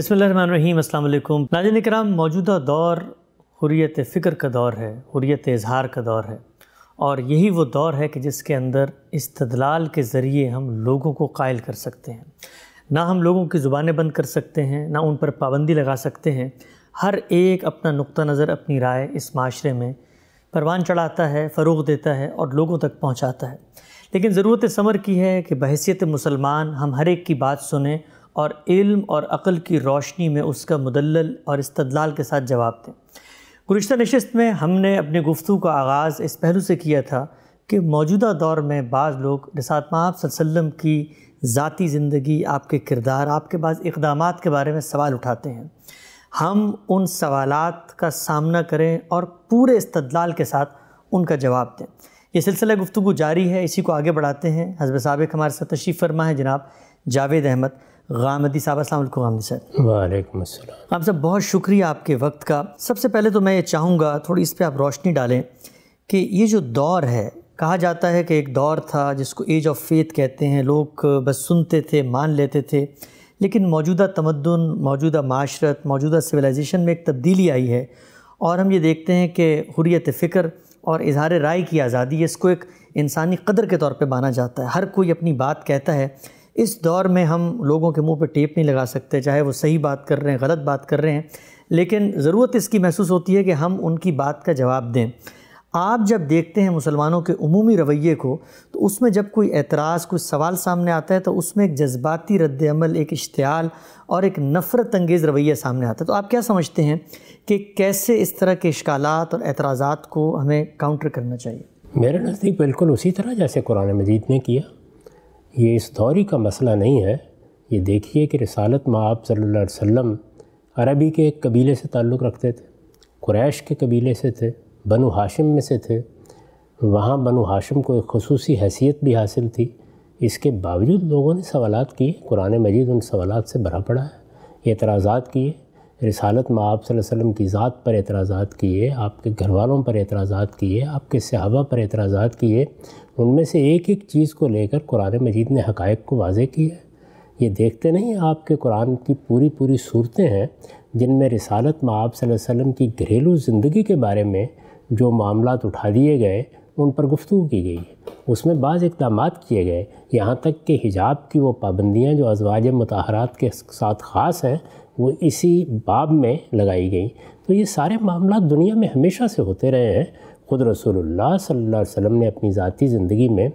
बसमीम अल्लाम नाजिन कराम मौजूदा दौर हुरियत फ़िक्र का दौर है हुरियत इजहार का दौर है और यही वो दौर है कि जिसके अंदर इस्तदलाल के ज़रिए हम लोगों को कायल कर सकते हैं ना हम लोगों की ज़ुबानें बंद कर सकते हैं ना उन पर पाबंदी लगा सकते हैं हर एक अपना नुक़ नज़र अपनी राय इस माशरे में परवान चढ़ाता है फ़रूग देता है और लोगों तक पहुँचाता है लेकिन ज़रूरत समर की है कि बहसीत मुसलमान हम हर एक की बात सुने और इल्म और अक़ल की रोशनी में उसका मुदल और इस्तलाल के साथ जवाब दें गुज्त नशस्त में हमने अपने गुफ्तु का आगाज़ इस पहलू से किया था कि मौजूदा दौर में बाज़ लोग रसात माप की ज़ाती ज़िंदगी आपके किरदार आपके बाद इकदाम के बारे में सवाल उठाते हैं हम उन सवाल का सामना करें और पूरे इस्तलाल के साथ उनका जवाब दें ये सिलसिला गुफ्तु जारी है इसी को आगे बढ़ाते हैं हजब सबक हमारे साथ तशीफ़ फरमा है जनाब जावेद अहमद गामदी साहब असल गामदी साहब वालेकुम अस्सलाम आप सब बहुत शुक्रिया आपके वक्त का सबसे पहले तो मैं ये चाहूँगा थोड़ी इस पर आप रोशनी डालें कि ये जो दौर है कहा जाता है कि एक दौर था जिसको एज ऑफ फेथ कहते हैं लोग बस सुनते थे मान लेते थे लेकिन मौजूदा तमदन मौजूदा माशरत मौजूदा सिविलाइजेशन में एक तब्दीली आई है और हम ये देखते हैं कि हुरियत फ़िक्र और इजहार राय की आज़ादी इसको एक इंसानी कदर के तौर पर माना जाता है हर कोई अपनी बात कहता है इस दौर में हम लोगों के मुंह पे टेप नहीं लगा सकते चाहे वो सही बात कर रहे हैं गलत बात कर रहे हैं लेकिन ज़रूरत इसकी महसूस होती है कि हम उनकी बात का जवाब दें आप जब देखते हैं मुसलमानों के अमूमी रवैये को तो उसमें जब कोई एतराज़ कोई सवाल सामने आता है तो उसमें एक जज्बाती रद्दमल एक इश्तियाल और एक नफ़रत अंगेज़ रवैया सामने आता है तो आप क्या समझते हैं कि कैसे इस तरह के इश्काल और एतराज़ात को हमें काउंटर करना चाहिए मेरे नज़दीक बिल्कुल उसी तरह जैसे कुरान मजीद ने किया ये इस दौरी का मसला नहीं है ये देखिए कि रसालत में आप सल्ला वसम अरबी के एक कबीले से ताल्लुक़ रखते थे क्रैश के कबीले से थे बनु हाशिम में से थे वहाँ बनु हाशिम को एक खसूसी हैसियत भी हासिल थी इसके बावजूद लोगों ने सवालत किए कुरान मजीद उन सवालत से भरा पड़ा है एतराज़ात किए रिसालत में आप वसम की ज़ात पर एतराज़ात किए आपके घर वालों पर एतराज़ा किए आपके सहाबा पर एतराज़ा किए उनमें से एक एक चीज़ को लेकर कुरान मजीद ने हक़ को वाज़ किया है ये देखते नहीं आपके कुरान की पूरी पूरी सूरतें हैं जिनमें रिसालत में आप वसम की घरेलू ज़िंदगी के बारे में जो मामला उठा दिए गए उन पर गुफ्तु की गई है उसमें बाज़ इकदाम किए गए यहाँ तक कि हिजाब की वो पाबंदियाँ जो अजवाज मतहरात के साथ ख़ास हैं वो इसी बाब में लगाई गई तो ये सारे मामला दुनिया में हमेशा से होते रहे हैं ख़ुद रसोल्ला सल्ला वसम ने अपनी ज़ाती ज़िंदगी में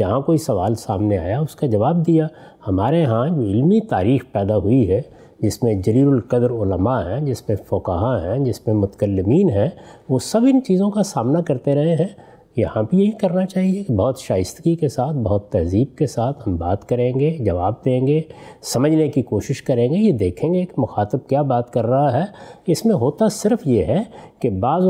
जहाँ कोई सवाल सामने आया उसका जवाब दिया हमारे यहाँ जो इलमी तारीख पैदा हुई है जिसमें जलीलकदर उलमा हैं जिसमें फोकहाँ हैं जिसमें मतकलमीन हैं वो सब इन चीज़ों का सामना करते रहे हैं यहाँ भी यही करना चाहिए कि बहुत शाइस्तगी के साथ बहुत तहजीब के साथ हम बात करेंगे जवाब देंगे समझने की कोशिश करेंगे ये देखेंगे कि मुखातब क्या बात कर रहा है इसमें होता सिर्फ ये है कि बाज़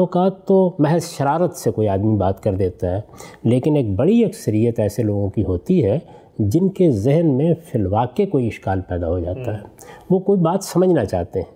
तो महज शरारत से कोई आदमी बात कर देता है लेकिन एक बड़ी अक्सरीत ऐसे लोगों की होती है जिनके जहन में फिलवाक़े कोई इश्काल पैदा हो जाता है वो कोई बात समझना चाहते हैं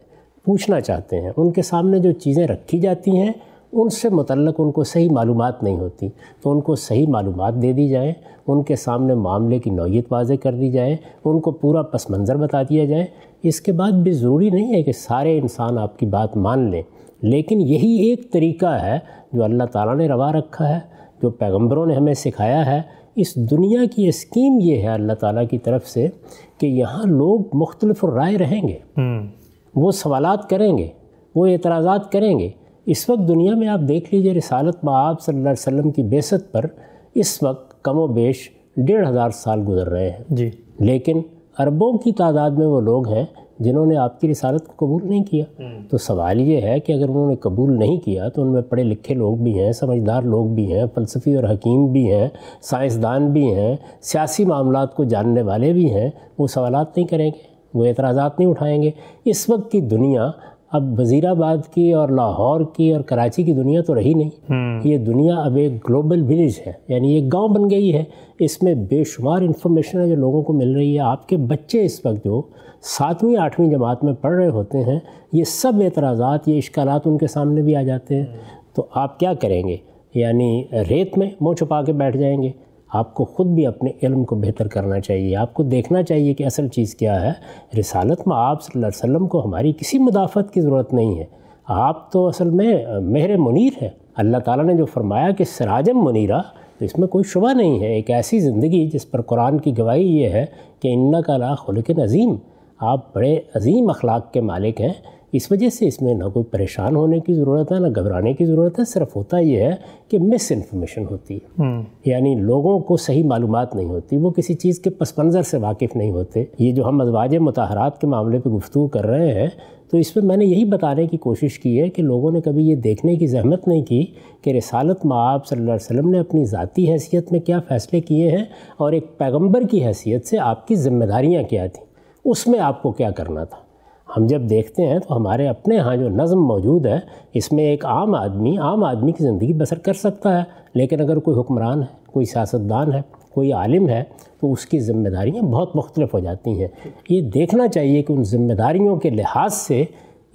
पूछना चाहते हैं उनके सामने जो चीज़ें रखी जाती हैं उनसे मतलब उनको सही मालूम नहीं होती तो उनको सही मालूम दे दी जाए उनके सामने मामले की नौीयत वाज कर दी जाए उनको पूरा पस मंज़र बता दिया जाए इसके बाद भी ज़रूरी नहीं है कि सारे इंसान आपकी बात मान लें लेकिन यही एक तरीका है जो अल्लाह ताला ने रवा रखा है जो पैगंबरों ने हमें सिखाया है इस दुनिया की स्कीम ये है अल्लाह ताला की तरफ से कि यहाँ लोग मुख्तलफ़ राय रहेंगे हम्म। वो सवालत करेंगे वो एतराज़ात करेंगे इस वक्त दुनिया में आप देख लीजिए रिसालत मआब सल्लल्लाहु अलैहि की बेसत पर इस वक्त कमो बेश डेढ़ हज़ार साल गुजर रहे हैं जी लेकिन अरबों की तादाद में वो लोग हैं जिन्होंने आपकी रिसालत को कबूल नहीं किया हम्म। तो सवाल ये है कि अगर उन्होंने कबूल नहीं किया तो उनमें पढ़े लिखे लोग भी हैं समझदार लोग भी हैं फलसफी और हकीम भी हैं साइंसदान भी हैं सियासी मामला को जानने वाले भी हैं वो सवालत नहीं करेंगे वो एतराज़ नहीं उठाएंगे इस वक्त की दुनिया अब वज़ीराबाद की और लाहौर की और कराची की दुनिया तो रही नहीं हम्म। ये दुनिया अब एक ग्लोबल विलेज है यानी एक गांव बन गई है इसमें बेशुमार इन्फॉर्मेशन है जो लोगों को मिल रही है आपके बच्चे इस वक्त जो सातवीं आठवीं जमात में पढ़ रहे होते हैं ये सब एतराज़ात ये इश्काल उनके सामने भी आ जाते हैं हम्म। तो आप क्या करेंगे यानी रेत में मुँह छुपा के बैठ जाएंगे आपको ख़ुद भी अपने इल्म को बेहतर करना चाहिए आपको देखना चाहिए कि असल चीज़ क्या है रिसालत में आप वसम को हमारी किसी मुदाफ़त की ज़रूरत नहीं है आप तो असल में मेहर मुनीर है अल्लाह ताला ने जो फरमाया कि सराजम मुनीरा तो इसमें कोई शुबा नहीं है एक ऐसी ज़िंदगी जिस पर कुरान की गवाही ये है कि इन्ना का ला खुल नज़ीम आप बड़े अजीम अखलाक के मालिक हैं इस वजह से इसमें ना कोई परेशान होने की ज़रूरत है ना घबराने की ज़रूरत है सिर्फ होता यह है कि मिस इन्फॉर्मेशन होती है हम्म। यानी लोगों को सही मालूम नहीं होती वो किसी चीज़ के पस मंज़र से वाकिफ़ नहीं होते ये जो हम अजवाज मतहरात के मामले पर गुफ्तु कर रहे हैं तो इस पर मैंने यही बताने की कोशिश की है कि लोगों ने कभी ये देखने की जहमत नहीं की कि रसालत में सल्लल्लाहु अलैहि वसल्लम ने अपनी ज़ाती हैसियत में क्या फ़ैसले किए हैं और एक पैगंबर की हैसियत से आपकी ज़िम्मेदारियाँ क्या थी उसमें आपको क्या करना था हम जब देखते हैं तो हमारे अपने यहाँ जो नज़म मौजूद है इसमें एक आम आदमी आम आदमी की ज़िंदगी बसर कर सकता है लेकिन अगर कोई हुक्मरान है कोई सियासतदान है कोई आलिम है तो उसकी ज़िम्मेदारियाँ बहुत मुख्तलिफ हो जाती हैं ये देखना चाहिए कि उन ज़िम्मेदारियों के लिहाज से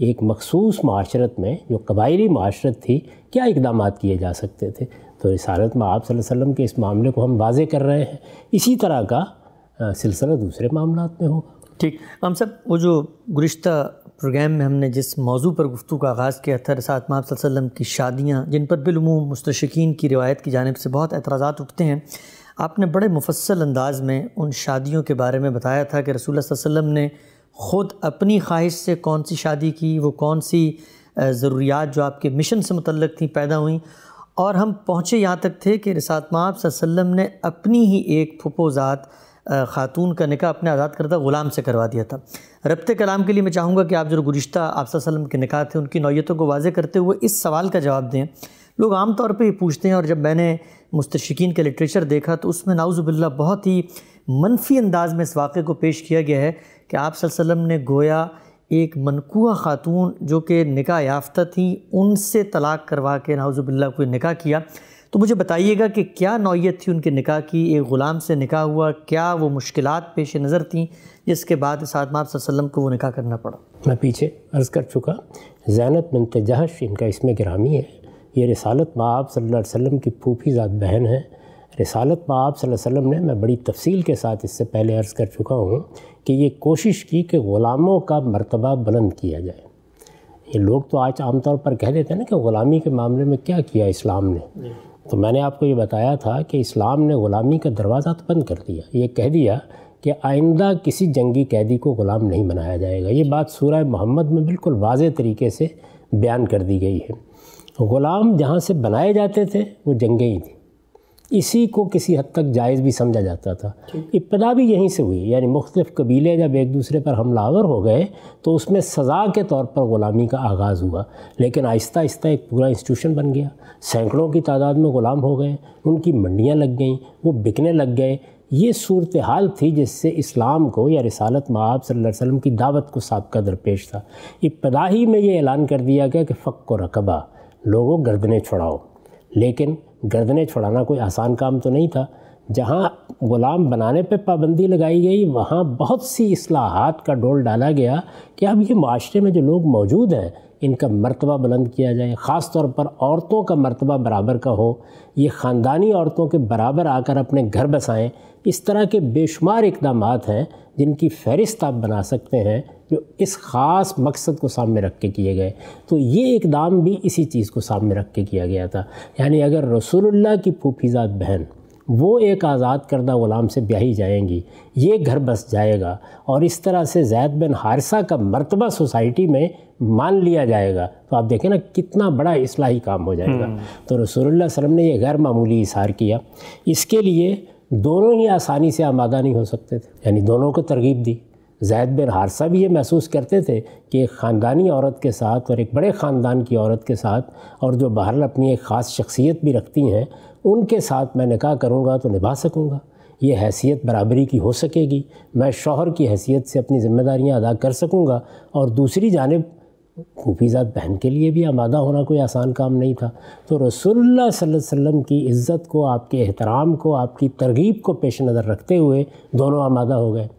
एक मखसूस माशरत में जो कबायली माशरत थी क्या इकदाम किए जा सकते थे तो हालत में आप वसम के इस मामले को हम वाजे कर रहे हैं इसी तरह का सिलसिला दूसरे मामला में होगा ठीक हम सब वो जो गुज्त प्रोग्राम में हमने जिस मौजू पर गुफ्तु का आगाज़ किया था रसात माप की शादियाँ जिन पर बिलमूम मुस्तशिकीन की रिवायत की जानब से बहुत एतराज़ा उठते हैं आपने बड़े मुफसल अंदाज में उन शादियों के बारे में बताया था कि रसूल वसम ने ख़ुद अपनी ख्वाहिश से कौन सी शादी की वो कौन सी ज़रूरियात जो आपके मिशन से मतलब थी पैदा हुई और हम पहुँचे यहाँ तक थे कि रसात माप वसम ने अपनी ही एक फपोज़ात ख़ातून का निका अपने आज़ाद करदा ग़ुलाम से करवा दिया था रबत कलाम के लिए मैं चाहूँगा कि आप जो गुज्त आप के निका थे उनकी नौीयतों को वाजे करते हुए इस सवाल का जवाब दें लोग आम तौर पर ये पूछते हैं और जब मैंने मुस्तशिकीन का लिटरेचर देखा तो उसमें नाउज़बिल्ला बहुत ही मनफी अंदाज में इस वाक़े को पेश किया गया है कि आप ने गोया एक मनकूह ख़ातून जो कि निका याफ्ता थी उनसे तलाक़ करवा के नाउज़बिल्ला को निका किया तो मुझे बताइएगा कि क्या नौीयत थी उनके निकाह की एक ग़ुलाम से निकाह हुआ क्या वो मुश्किल पेश नज़र थी जिसके बाद सात माप को वो निकाह करना पड़ा मैं पीछे अर्ज़ कर चुका जैनत बिन तजहश इनका इसमें ग्रामी है ये रिसालत माँ सल्लल्लाहु अलैहि वसल्लम की फूफी ज़ात बहन है रिसालत माँ आप वसल्लम ने मैं बड़ी तफसील के साथ इससे पहले अर्ज़ कर चुका हूँ कि ये कोशिश की कि ग़ुलामों का मरतबा बुलंद किया जाए ये लोग तो आज आमतौर पर कह देते हैं ना कि ग़ुलामी के मामले में क्या किया इस्लाम ने तो मैंने आपको ये बताया था कि इस्लाम ने ग़ुलामी का दरवाज़ा तो बंद कर दिया ये कह दिया कि आइंदा किसी जंगी कैदी को ग़ुलाम नहीं बनाया जाएगा ये बात सूरह मोहम्मद में बिल्कुल वाज तरीके से बयान कर दी गई है ग़ुलाम जहाँ से बनाए जाते थे वो जंगें ही थी इसी को किसी हद तक जायज़ भी समझा जाता था इब्तदा भी यहीं से हुई यानी मुख्तलिफ़ कबीले जब एक दूसरे पर हमलावर हो गए तो उसमें सज़ा के तौर पर ग़ुलामी का आगाज़ हुआ लेकिन आहिस्ता आहिस्ता एक पूरा इंस्टीट्यूशन बन गया सैकड़ों की तादाद में ग़ुलाम हो गए उनकी मंडियाँ लग गईं वो बिकने लग गए ये सूरत हाल थी जिससे इस्लाम को या रसालत माब वसल्लम की दावत को सबका दरपेश था इब्तदा ही में ये ऐलान कर दिया गया कि फ़क् व रकबा लोगों गर्दनें छुड़ाओ लेकिन गर्दनें छुड़ाना कोई आसान काम तो नहीं था जहाँ ग़ुलाम बनाने पे पाबंदी लगाई गई वहाँ बहुत सी असलाहत का डोल डाला गया कि अब ये माशरे में जो लोग मौजूद हैं इनका मरतबा बुलंद किया जाए ख़ास तौर पर औरतों का मरतबा बराबर का हो ये ख़ानदानी औरतों के बराबर आकर अपने घर बसाएं इस तरह के बेशुमार इकदाम हैं जिनकी फहरिस्त आप बना सकते हैं जो इस ख़ास मकसद को सामने रख के किए गए तो ये इकदाम भी इसी चीज़ को सामने रख के किया गया था यानी अगर रसूलुल्लाह की फूफीज़ात बहन वो एक आज़ाद करदा ग़ुलाम से ब्याही जाएंगी ये घर बस जाएगा और इस तरह से जैद बिन हारसा का मरतबा सोसाइटी में मान लिया जाएगा तो आप देखें ना कितना बड़ा इसलाही काम हो जाएगा हम्म। तो रसूलुल्लाह वसम ने यह गैर मामूली इशार किया इसके लिए दोनों ही आसानी से आमादा नहीं हो सकते थे यानी दोनों को तरगीब दी जैद बिन हारसा भी ये महसूस करते थे कि एक ख़ानदानी औरत के साथ और एक बड़े ख़ानदान की औरत के साथ और जो बाहर अपनी एक ख़ास शख्सियत भी रखती हैं उनके साथ मैं निकाह करूँगा तो निभा सकूँगा ये हैसियत बराबरी की हो सकेगी मैं शोहर की हैसियत से अपनी ज़िम्मेदारियाँ अदा कर सकूँगा और दूसरी जानब खूफी खूफीज़ात बहन के लिए भी आमादा होना कोई आसान काम नहीं था तो रसोल्ला वसम की इज़्ज़त को आपके एहतराम को आपकी तरगीब को पेश नज़र रखते हुए दोनों आमादा हो गए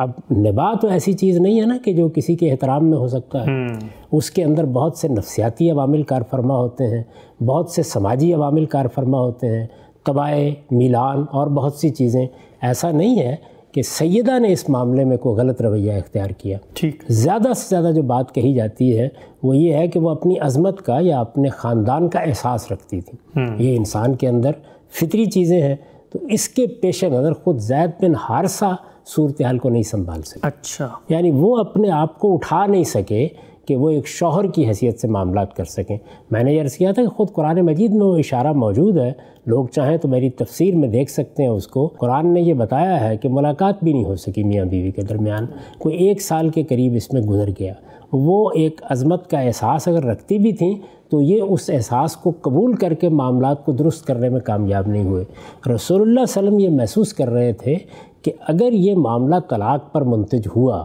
अब निबाह तो ऐसी चीज़ नहीं है ना कि जो किसी के एहतराम में हो सकता है हम्म। उसके अंदर बहुत से नफसियाती अवामिल कार फरमा होते हैं बहुत से समाजी अवामिल कार फरमा होते हैं तबाए मिलान और बहुत सी चीज़ें ऐसा नहीं है कि सैदा ने इस मामले में कोई गलत रवैया इख्तियार किया ठीक ज़्यादा से ज़्यादा जो बात कही जाती है वो ये है कि वो अपनी अजमत का या अपने ख़ानदान का एहसास रखती थी हम्म। ये इंसान के अंदर फितरी चीज़ें हैं तो इसके पेश नज़र ख़ुद जैद बिन हारसा सूरत हाल को नहीं संभाल सके अच्छा यानी वो अपने आप को उठा नहीं सके कि वो एक शौहर की हैसियत से मामला कर सकें मैंने यर्ज़ किया था कि ख़ुद कुरान मजीद में वो इशारा मौजूद है लोग चाहें तो मेरी तफसीर में देख सकते हैं उसको कुरान ने ये बताया है कि मुलाकात भी नहीं हो सकी मियाँ बीवी के दरमियान कोई एक साल के करीब इसमें गुजर गया वो एक अजमत का एहसास अगर रखती भी थी तो ये उस एहसास को कबूल करके मामला को दुरुस्त करने में कामयाब नहीं हुए रसोल्ला वसम ये महसूस कर रहे थे कि अगर ये मामला तलाक पर मुंतज हुआ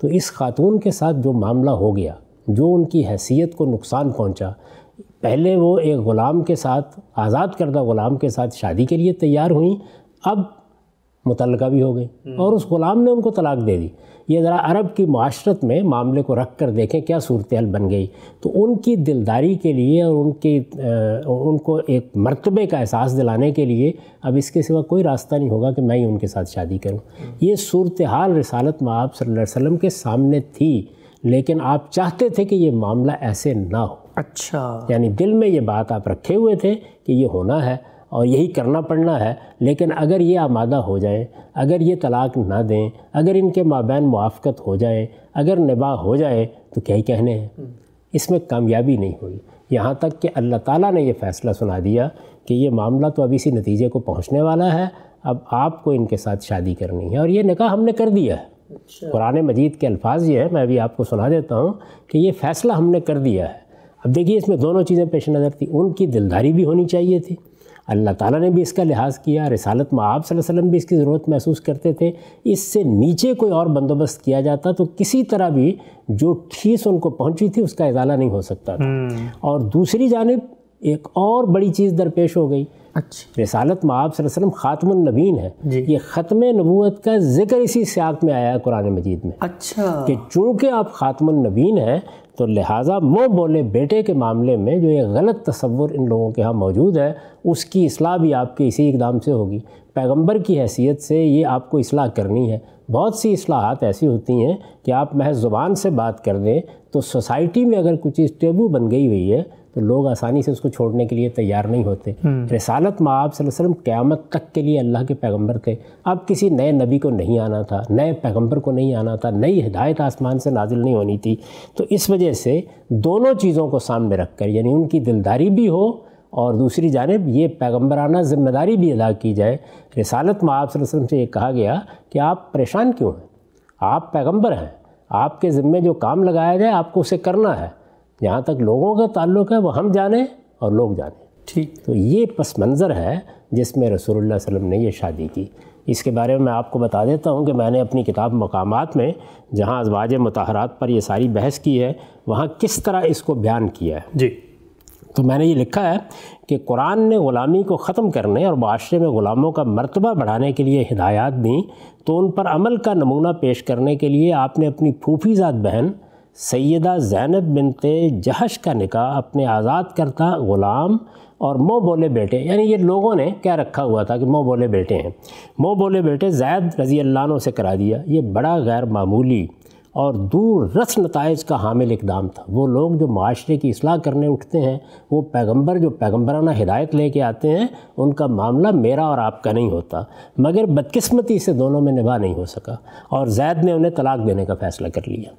तो इस खातून के साथ जो मामला हो गया जो उनकी हैसियत को नुकसान पहुंचा पहले वो एक ग़ुलाम के साथ आज़ाद करदा ग़ुलाम के साथ शादी के लिए तैयार हुई अब मुतलका भी हो गई हम्म। और उस गुलाम ने उनको तलाक दे दी ये ज़रा अरब की माशरत में मामले को रख कर देखें क्या सूरत हाल बन गई तो उनकी दिलदारी के लिए और उनकी उनको एक मरतबे का एहसास दिलाने के लिए अब इसके सिवा कोई रास्ता नहीं होगा कि मैं ही उनके साथ शादी करूँ हम्म। ये सूरत हाल रसालत माँ आप सल्लल्लाहु के सामने थी लेकिन आप चाहते थे कि ये मामला ऐसे ना हो अच्छा यानी दिल में ये बात आप रखे हुए थे कि ये होना है और यही करना पड़ना है लेकिन अगर ये आमादा हो जाए अगर ये तलाक ना दें अगर इनके माबैन मुआफ़त हो जाए अगर निबाह हो जाए तो क्या ही कहने हैं हम्म। इसमें कामयाबी नहीं हुई यहाँ तक कि अल्लाह ताला ने ये फ़ैसला सुना दिया कि ये मामला तो अब इसी नतीजे को पहुँचने वाला है अब आपको इनके साथ शादी करनी है और ये निकाह हमने कर दिया है अच्छा। कुरान मजीद के अल्फाज ये हैं मैं अभी आपको सुना देता हूँ कि ये फ़ैसला हमने कर दिया है अब देखिए इसमें दोनों चीज़ें पेश नज़र थी उनकी दिलदारी भी होनी चाहिए थी अल्लाह ताला ने भी इसका लिहाज किया रसालत में आप वसल्लम भी इसकी ज़रूरत महसूस करते थे इससे नीचे कोई और बंदोबस्त किया जाता तो किसी तरह भी जो ठीस उनको पहुंची थी उसका इजाला नहीं हो सकता था हम्म। और दूसरी जानब एक और बड़ी चीज़ दरपेश हो गई अच्छा रसालत माब वसल्लम ख़ातमनबीन है ये ख़त्म नबूत का जिक्र इसी सियाक में आया है कुरान मजीद में अच्छा कि चूँकि आप ख़ातमनबीन हैं तो लिहाजा वो बोले बेटे के मामले में जो ये गलत तस्वुर इन लोगों के यहाँ मौजूद है उसकी असलाह भी आपके इसी इकदाम से होगी पैगंबर की हैसियत से ये आपको असलाह करनी है बहुत सी असलाहत ऐसी होती हैं कि आप महज ज़ुबान से बात कर दें तो सोसाइटी में अगर कुछ चीज़ टेबू बन गई हुई है तो लोग आसानी से उसको छोड़ने के लिए तैयार नहीं होते रसालत माँ आप वसल्लम क़्यामत तक के लिए अल्लाह के पैगम्बर थे अब किसी नए नबी को नहीं आना था नए पैगम्बर को नहीं आना था नई हिदायत आसमान से नाजिल नहीं होनी थी तो इस वजह से दोनों चीज़ों को सामने रख कर यानी उनकी दिलदारी भी हो और दूसरी जानब ये पैगम्बराना ज़िम्मेदारी भी अदा की जाए रसालत माँ आप वसल्लम से ये कहा गया कि आप परेशान क्यों हैं आप पैगम्बर हैं आपके ज़िम्मे जो काम लगाया जाए आपको उसे करना है जहाँ तक लोगों का ताल्लुक है वो हम जाने और लोग जाने ठीक तो ये पस मंज़र है जिसमें रसूल वसलम ने यह शादी की इसके बारे में मैं आपको बता देता हूँ कि मैंने अपनी किताब मकामात में जहाँ अजवाज मतहरात पर यह सारी बहस की है वहाँ किस तरह इसको बयान किया है जी तो मैंने ये लिखा है कि कुरान ने ग़ुलामी को ख़त्म करने और माशरे में ग़ुलामों का मरतबा बढ़ाने के लिए हिदायत दी तो उन पर अमल का नमूना पेश करने के लिए आपने अपनी फूफीजात बहन सैदा जैनब बिनते जहश का निकाह अपने आज़ाद करता ग़ुलाम और मो बोले बेटे यानी ये लोगों ने क्या रखा हुआ था कि मो बोले बेटे हैं मो बोले बेटे जैद रज़ी अल्लाह से करा दिया ये बड़ा गैर मामूली और दूर रस नतज का हामिल इकदाम था वो लोग जो माशरे की असलाह करने उठते हैं वो पैगंबर जो पैगंबराना हिदायत लेके आते हैं उनका मामला मेरा और आपका नहीं होता मगर बदकस्मती से दोनों में निभा नहीं हो सका और जैद ने उन्हें तलाक देने का फ़ैसला कर लिया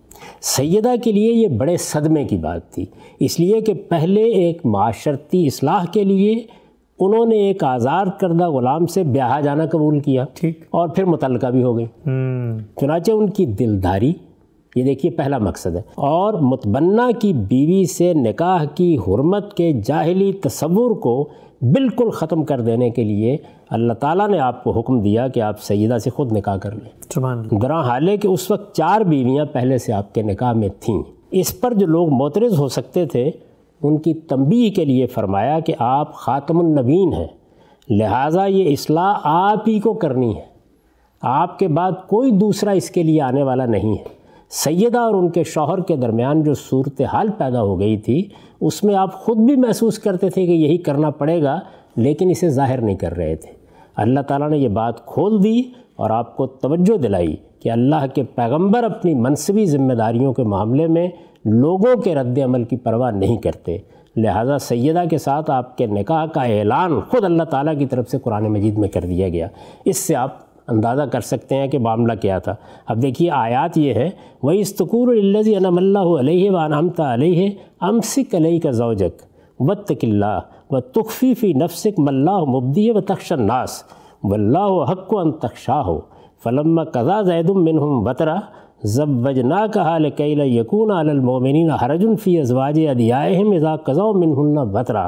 सैदा के लिए ये बड़े सदमे की बात थी इसलिए कि पहले एक माशरती असलाह के लिए उन्होंने एक आज़ाद करदा ग़ुलाम से ब्याह जाना कबूल किया ठीक और फिर मुतलका भी हो गई हम्म। चुनाचे उनकी दिलदारी ये देखिए पहला मकसद है और मतबन्ना की बीवी से निकाह की हरमत के जाहली तस्वुर को बिल्कुल ख़त्म कर देने के लिए अल्लाह ताला ने आपको हुक्म दिया कि आप सैदा से ख़ुद निकाह कर लें ग्रां हाल के उस वक्त चार बीवियाँ पहले से आपके निकाह में थीं इस पर जो लोग मोतरज़ हो सकते थे उनकी तंबी के लिए फरमाया कि आप ख़ातमनबीन हैं लिहाजा ये असलाह आप ही को करनी है आपके बाद कोई दूसरा इसके लिए आने वाला नहीं है सैदा और उनके शौहर के दरमियान जो सूरत हाल पैदा हो गई थी उसमें आप ख़ुद भी महसूस करते थे कि यही करना पड़ेगा लेकिन इसे ज़ाहिर नहीं कर रहे थे अल्लाह ताला ने यह बात खोल दी और आपको तवज्जो दिलाई कि अल्लाह के पैगंबर अपनी मनसबी ज़िम्मेदारियों के मामले में लोगों के रद्द अमल की परवाह नहीं करते लिहाजा सैदा के साथ आपके निकाह का ऐलान ख़ुद अल्लाह ताला की तरफ से कुरान मजीद में कर दिया गया इससे आप अंदाज़ा कर सकते हैं कि मामला क्या था अब देखिए आयात ये है वही इस्तकूरजी अनमल्लामत अमसिक अलई का जौजक व तकिल्ला व तुखफ़ी फ़ी नफसिक मल्ला मुबदी व तख्शन्नास वल्ला हक अन तख्शा हो फ़लम कज़ा हम बतरा जब वजना कहा कैला यकून अलमोमिन हरजुन फ़ी अजवाज अदियाम इज़ा कज़ा मिन बतरा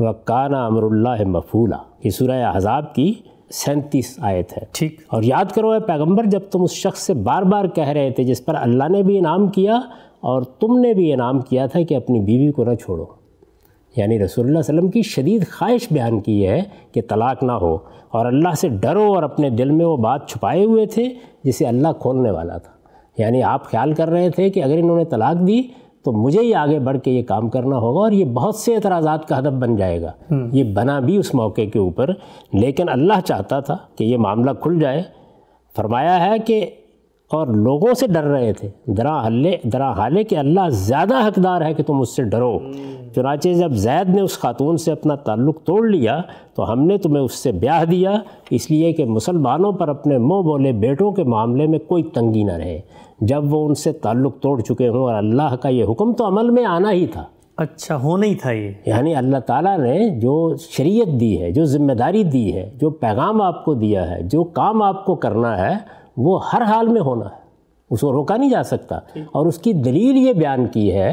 व काना अमरुल्ला मफूला ये सुरह अजाब की सैंतीस आए थे ठीक और याद करो है पैगंबर जब तुम उस शख्स से बार बार कह रहे थे जिस पर अल्लाह ने भी इनाम किया और तुमने भी इनाम किया था कि अपनी बीवी को ना छोड़ो यानी रसोल्ला वसलम की शदीद ख्वाहिश बयान की है कि तलाक ना हो और अल्लाह से डरो और अपने दिल में वो बात छुपाए हुए थे जिसे अल्लाह खोलने वाला था यानी आप ख्याल कर रहे थे कि अगर इन्होंने तलाक दी तो मुझे ही आगे बढ़ के ये काम करना होगा और ये बहुत से एतराज़ात का हदफ बन जाएगा हम्म। ये बना भी उस मौके के ऊपर लेकिन अल्लाह चाहता था कि ये मामला खुल जाए फरमाया है कि और लोगों से डर रहे थे दरा हल्ले दरा हाले कि अल्लाह ज़्यादा हकदार है कि तुम उससे डरो हम्म। चुनाचे जब जैद ने उस खातून से अपना ताल्लुक़ तोड़ लिया तो हमने तुम्हें उससे ब्याह दिया इसलिए कि मुसलमानों पर अपने मुँह बोले बेटों के मामले में कोई तंगी ना रहे जब वो उनसे ताल्लुक़ तोड़ चुके हों और अल्लाह का ये हुक्म तो अमल में आना ही था अच्छा हो नहीं था ये यानी अल्लाह ताला ने जो शरीयत दी है जो ज़िम्मेदारी दी है जो पैगाम आपको दिया है जो काम आपको करना है वो हर हाल में होना है उसको रोका नहीं जा सकता और उसकी दलील ये बयान की है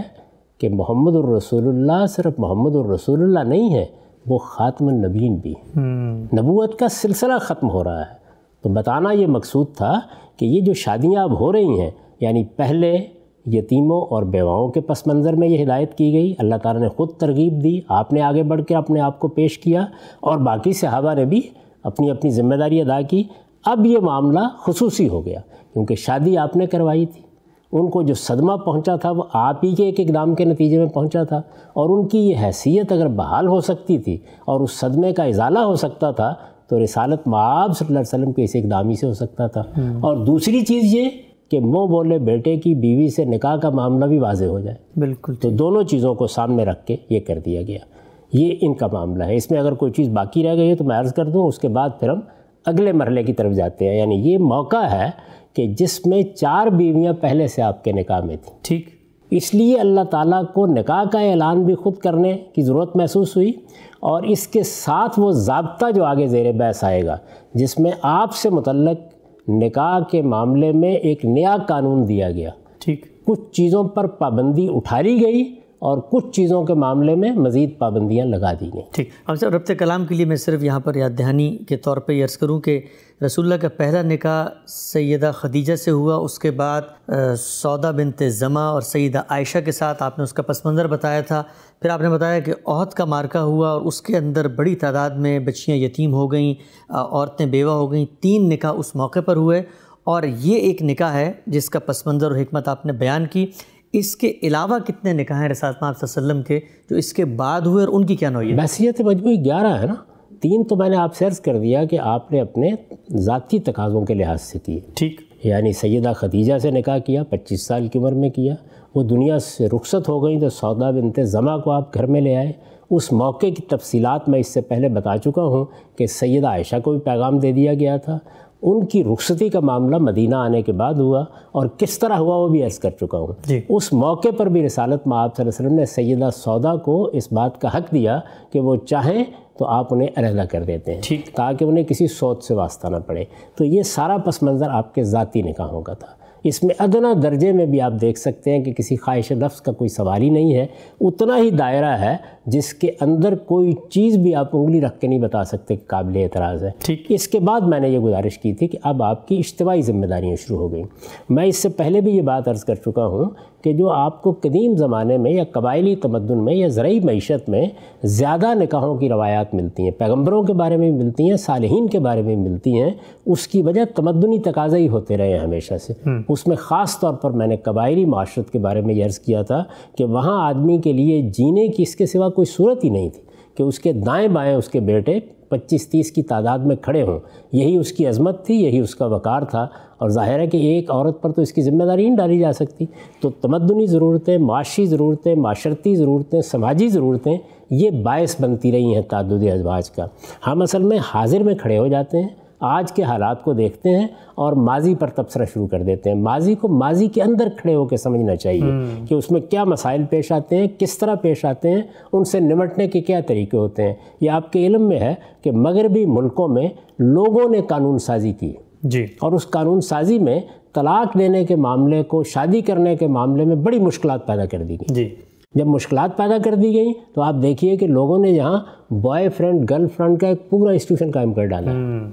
कि मोहम्मद रसूलुल्लाह सिर्फ मोहम्मद रसूलुल्लाह नहीं है वो ख़ात्म नबीन भी हम्म। नबूत का सिलसिला ख़त्म हो रहा है तो बताना ये मकसूद था कि ये जो शादियाँ अब हो रही हैं यानी पहले यतीमों और बेवाओं के पस मंज़र में ये हिदायत की गई अल्लाह ताला ने ख़ुद तरगीब दी आपने आगे बढ़ के अपने आप को पेश किया और बाकी सहाबा ने भी अपनी अपनी ज़िम्मेदारी अदा की अब ये मामला खसूसी हो गया क्योंकि शादी आपने करवाई थी उनको जो सदमा पहुंचा था वो आप ही के एक इकदाम के नतीजे में पहुंचा था और उनकी ये हैसियत अगर बहाल हो सकती थी और उस सदमे का इजाला हो सकता था तो रिसालत माब सल्लल्लाहु अलैहि वसल्लम के इस इकदाम ही से हो सकता था हम्म। और दूसरी चीज़ ये कि मुँह बोले बेटे की बीवी से निकाह का मामला भी वाजे हो जाए बिल्कुल तो दोनों चीज़ों को सामने रख के ये कर दिया गया ये इनका मामला है इसमें अगर कोई चीज़ बाकी रह गई है तो मैं अर्ज़ कर दूँ उसके बाद फिर हम अगले मरले की तरफ जाते हैं यानी ये मौका है कि जिसमें चार बीवियाँ पहले से आपके निकाह में थी ठीक इसलिए अल्लाह ताला को निकाह का ऐलान भी खुद करने की ज़रूरत महसूस हुई और इसके साथ वो जबता जो आगे ज़ेर बहस आएगा जिसमें आपसे मतलब निकाह के मामले में एक नया कानून दिया गया ठीक कुछ चीज़ों पर पाबंदी उठा ली गई और कुछ चीज़ों के मामले में मज़ीद पाबंदियाँ लगा दी गई ठीक अब सर रबत कलाम के लिए मैं सिर्फ यहाँ पर याद दहानी के तौर पर अर्ज़ करूँ कि रसुल्ला का पहला निका सैदा खदीजा से हुआ उसके बाद सौदा बिनते जमा और सैदा आयशा के साथ आपने उसका पस मंज़र बताया था फिर आपने बताया कि अहद का मार्का हुआ और उसके अंदर बड़ी तादाद में बच्चियाँ यतीम हो गई औरतें बेवा हो गई तीन निकाह उस मौके पर हुए और ये एक निकाह है जिसका पस मंज़र और हमत आपने बयान की इसके अलावा कितने निकाह हैं रसात वसल्लम के जो इसके बाद हुए और उनकी क्या नोयत बैसीत मजमू ग्यारह है ना तीन तो मैंने आपसे अर्ज़ कर दिया कि आपने अपने ज़ाती तकाज़ों के लिहाज से किए ठीक यानी सैदा खदीजा से निकाह किया पच्चीस साल की उम्र में किया वो दुनिया से रुखसत हो गई तो सौदा बिनते ज़मा को आप घर में ले आए उस मौके की तफसीलात मैं इससे पहले बता चुका हूँ कि सैदा आयशा को भी पैगाम दे दिया गया था उनकी रुखसती का मामला मदीना आने के बाद हुआ और किस तरह हुआ वो भी अर्ज़ कर चुका हूँ उस मौके पर भी रसालत में आप ने सैदा सौदा को इस बात का हक दिया कि वो चाहें तो आप उन्हें अलहदा कर देते हैं ताकि उन्हें किसी सोच से वास्ता ना पड़े तो ये सारा पस मंज़र आपके ज़ाती निकाहों का था इसमें अदना दर्जे में भी आप देख सकते हैं कि किसी ख्वाहिश नफ्स का कोई सवाल ही नहीं है उतना ही दायरा है जिसके अंदर कोई चीज़ भी आप उंगली रख के नहीं बता सकते कि काबिल एतराज़ है ठीक इसके बाद मैंने ये गुजारिश की थी कि अब आपकी इज्तवाही ज़िम्मेदारियाँ शुरू हो गई मैं इससे पहले भी ये बात अर्ज़ कर चुका हूँ कि जो आपको कदीम ज़माने में या कबायली तमदन में या ज़रूरी मीशत में ज़्यादा निकाहों की रवायात मिलती हैं पैगम्बरों के बारे में मिलती हैं सालहीन के बारे में मिलती हैं उसकी वजह तमदनी तकाज़ा ही होते रहे हैं हमेशा से हम्म। उसमें ख़ास तौर पर मैंने कबायली माशरत के बारे में यर्ज़ किया था कि वहाँ आदमी के लिए जीने की इसके सिवा कोई सूरत ही नहीं थी कि उसके दाएँ बाएँ उसके बेटे पच्चीस तीस की तादाद में खड़े हों यही उसकी अजमत थी यही उसका वक़ार था और ज़ाहिर है कि एक औरत पर तो इसकी ज़िम्मेदारी नहीं डाली जा सकती तो तमदनी ज़रूरतें माशी ज़रूरतें माशरती ज़रूरतें समाजी ज़रूरतें ये बायस बनती रही हैं तद अजवाज का हम असल में हाजिर में खड़े हो जाते हैं आज के हालात को देखते हैं और माजी पर तबसरा शुरू कर देते हैं माजी को माजी के अंदर खड़े होकर समझना चाहिए हम्म। कि उसमें क्या मसाइल पेश आते हैं किस तरह पेश आते हैं उनसे निमटने के क्या तरीके होते हैं ये आपके इलम में है कि मगरबी मुल्कों में लोगों ने कानून साजी की जी और उस कानून साजी में तलाक देने के मामले को शादी करने के मामले में बड़ी मुश्किल पैदा कर दी गई जी जब मुश्किल पैदा कर दी गई तो आप देखिए कि लोगों ने यहाँ बॉय फ्रेंड गर्ल फ्रेंड का एक पूरा इंस्टीट्यूशन कायम कर डाला हम्म।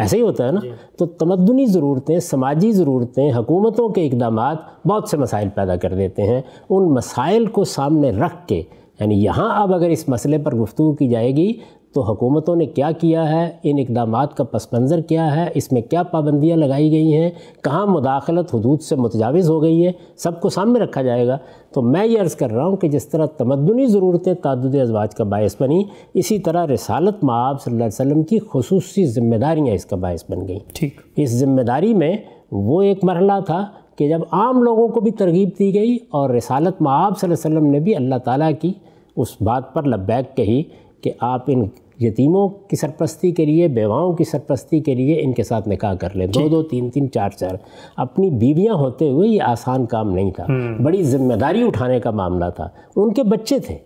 ऐसे ही होता है ना तो तमदनी ज़रूरतें समाजी ज़रूरतें हुकूमतों के इकदाम बहुत से मसाइल पैदा कर देते हैं उन मसाइल को सामने रख के यानी यहाँ अब अगर इस मसले पर गुफ्तु की जाएगी तो हुकूमतों ने क्या किया है इन इकदाम का पस मंज़र क्या है इसमें क्या पाबंदियाँ लगाई गई हैं कहाँ मुदाखलत हदूद से मुतजावज़ हो गई है सबको सामने रखा जाएगा तो मैं ये अर्ज़ कर रहा हूँ कि जिस तरह तमदनी ज़रूरतें तदद अजवाज का बायस बनी इसी तरह रसालत माब सल्लल्लाहु की खसूस ज़िम्मेदारियाँ इसका बायस बन गई ठीक इस ज़िम्मेदारी में वो एक मरला था कि जब आम लोगों को भी तरगीब दी गई और रसालत माब सल्लम ने भी अल्लाह ताली की उस बात पर लब्बैक कही कि आप इन यतीमों की सरपरस्ती के लिए बेवाओं की सरपरस्ती के लिए इनके साथ निकाह कर ले दो दो तीन तीन चार चार अपनी बीवियां होते हुए ये आसान काम नहीं था हम्म। बड़ी जिम्मेदारी उठाने का मामला था उनके बच्चे थे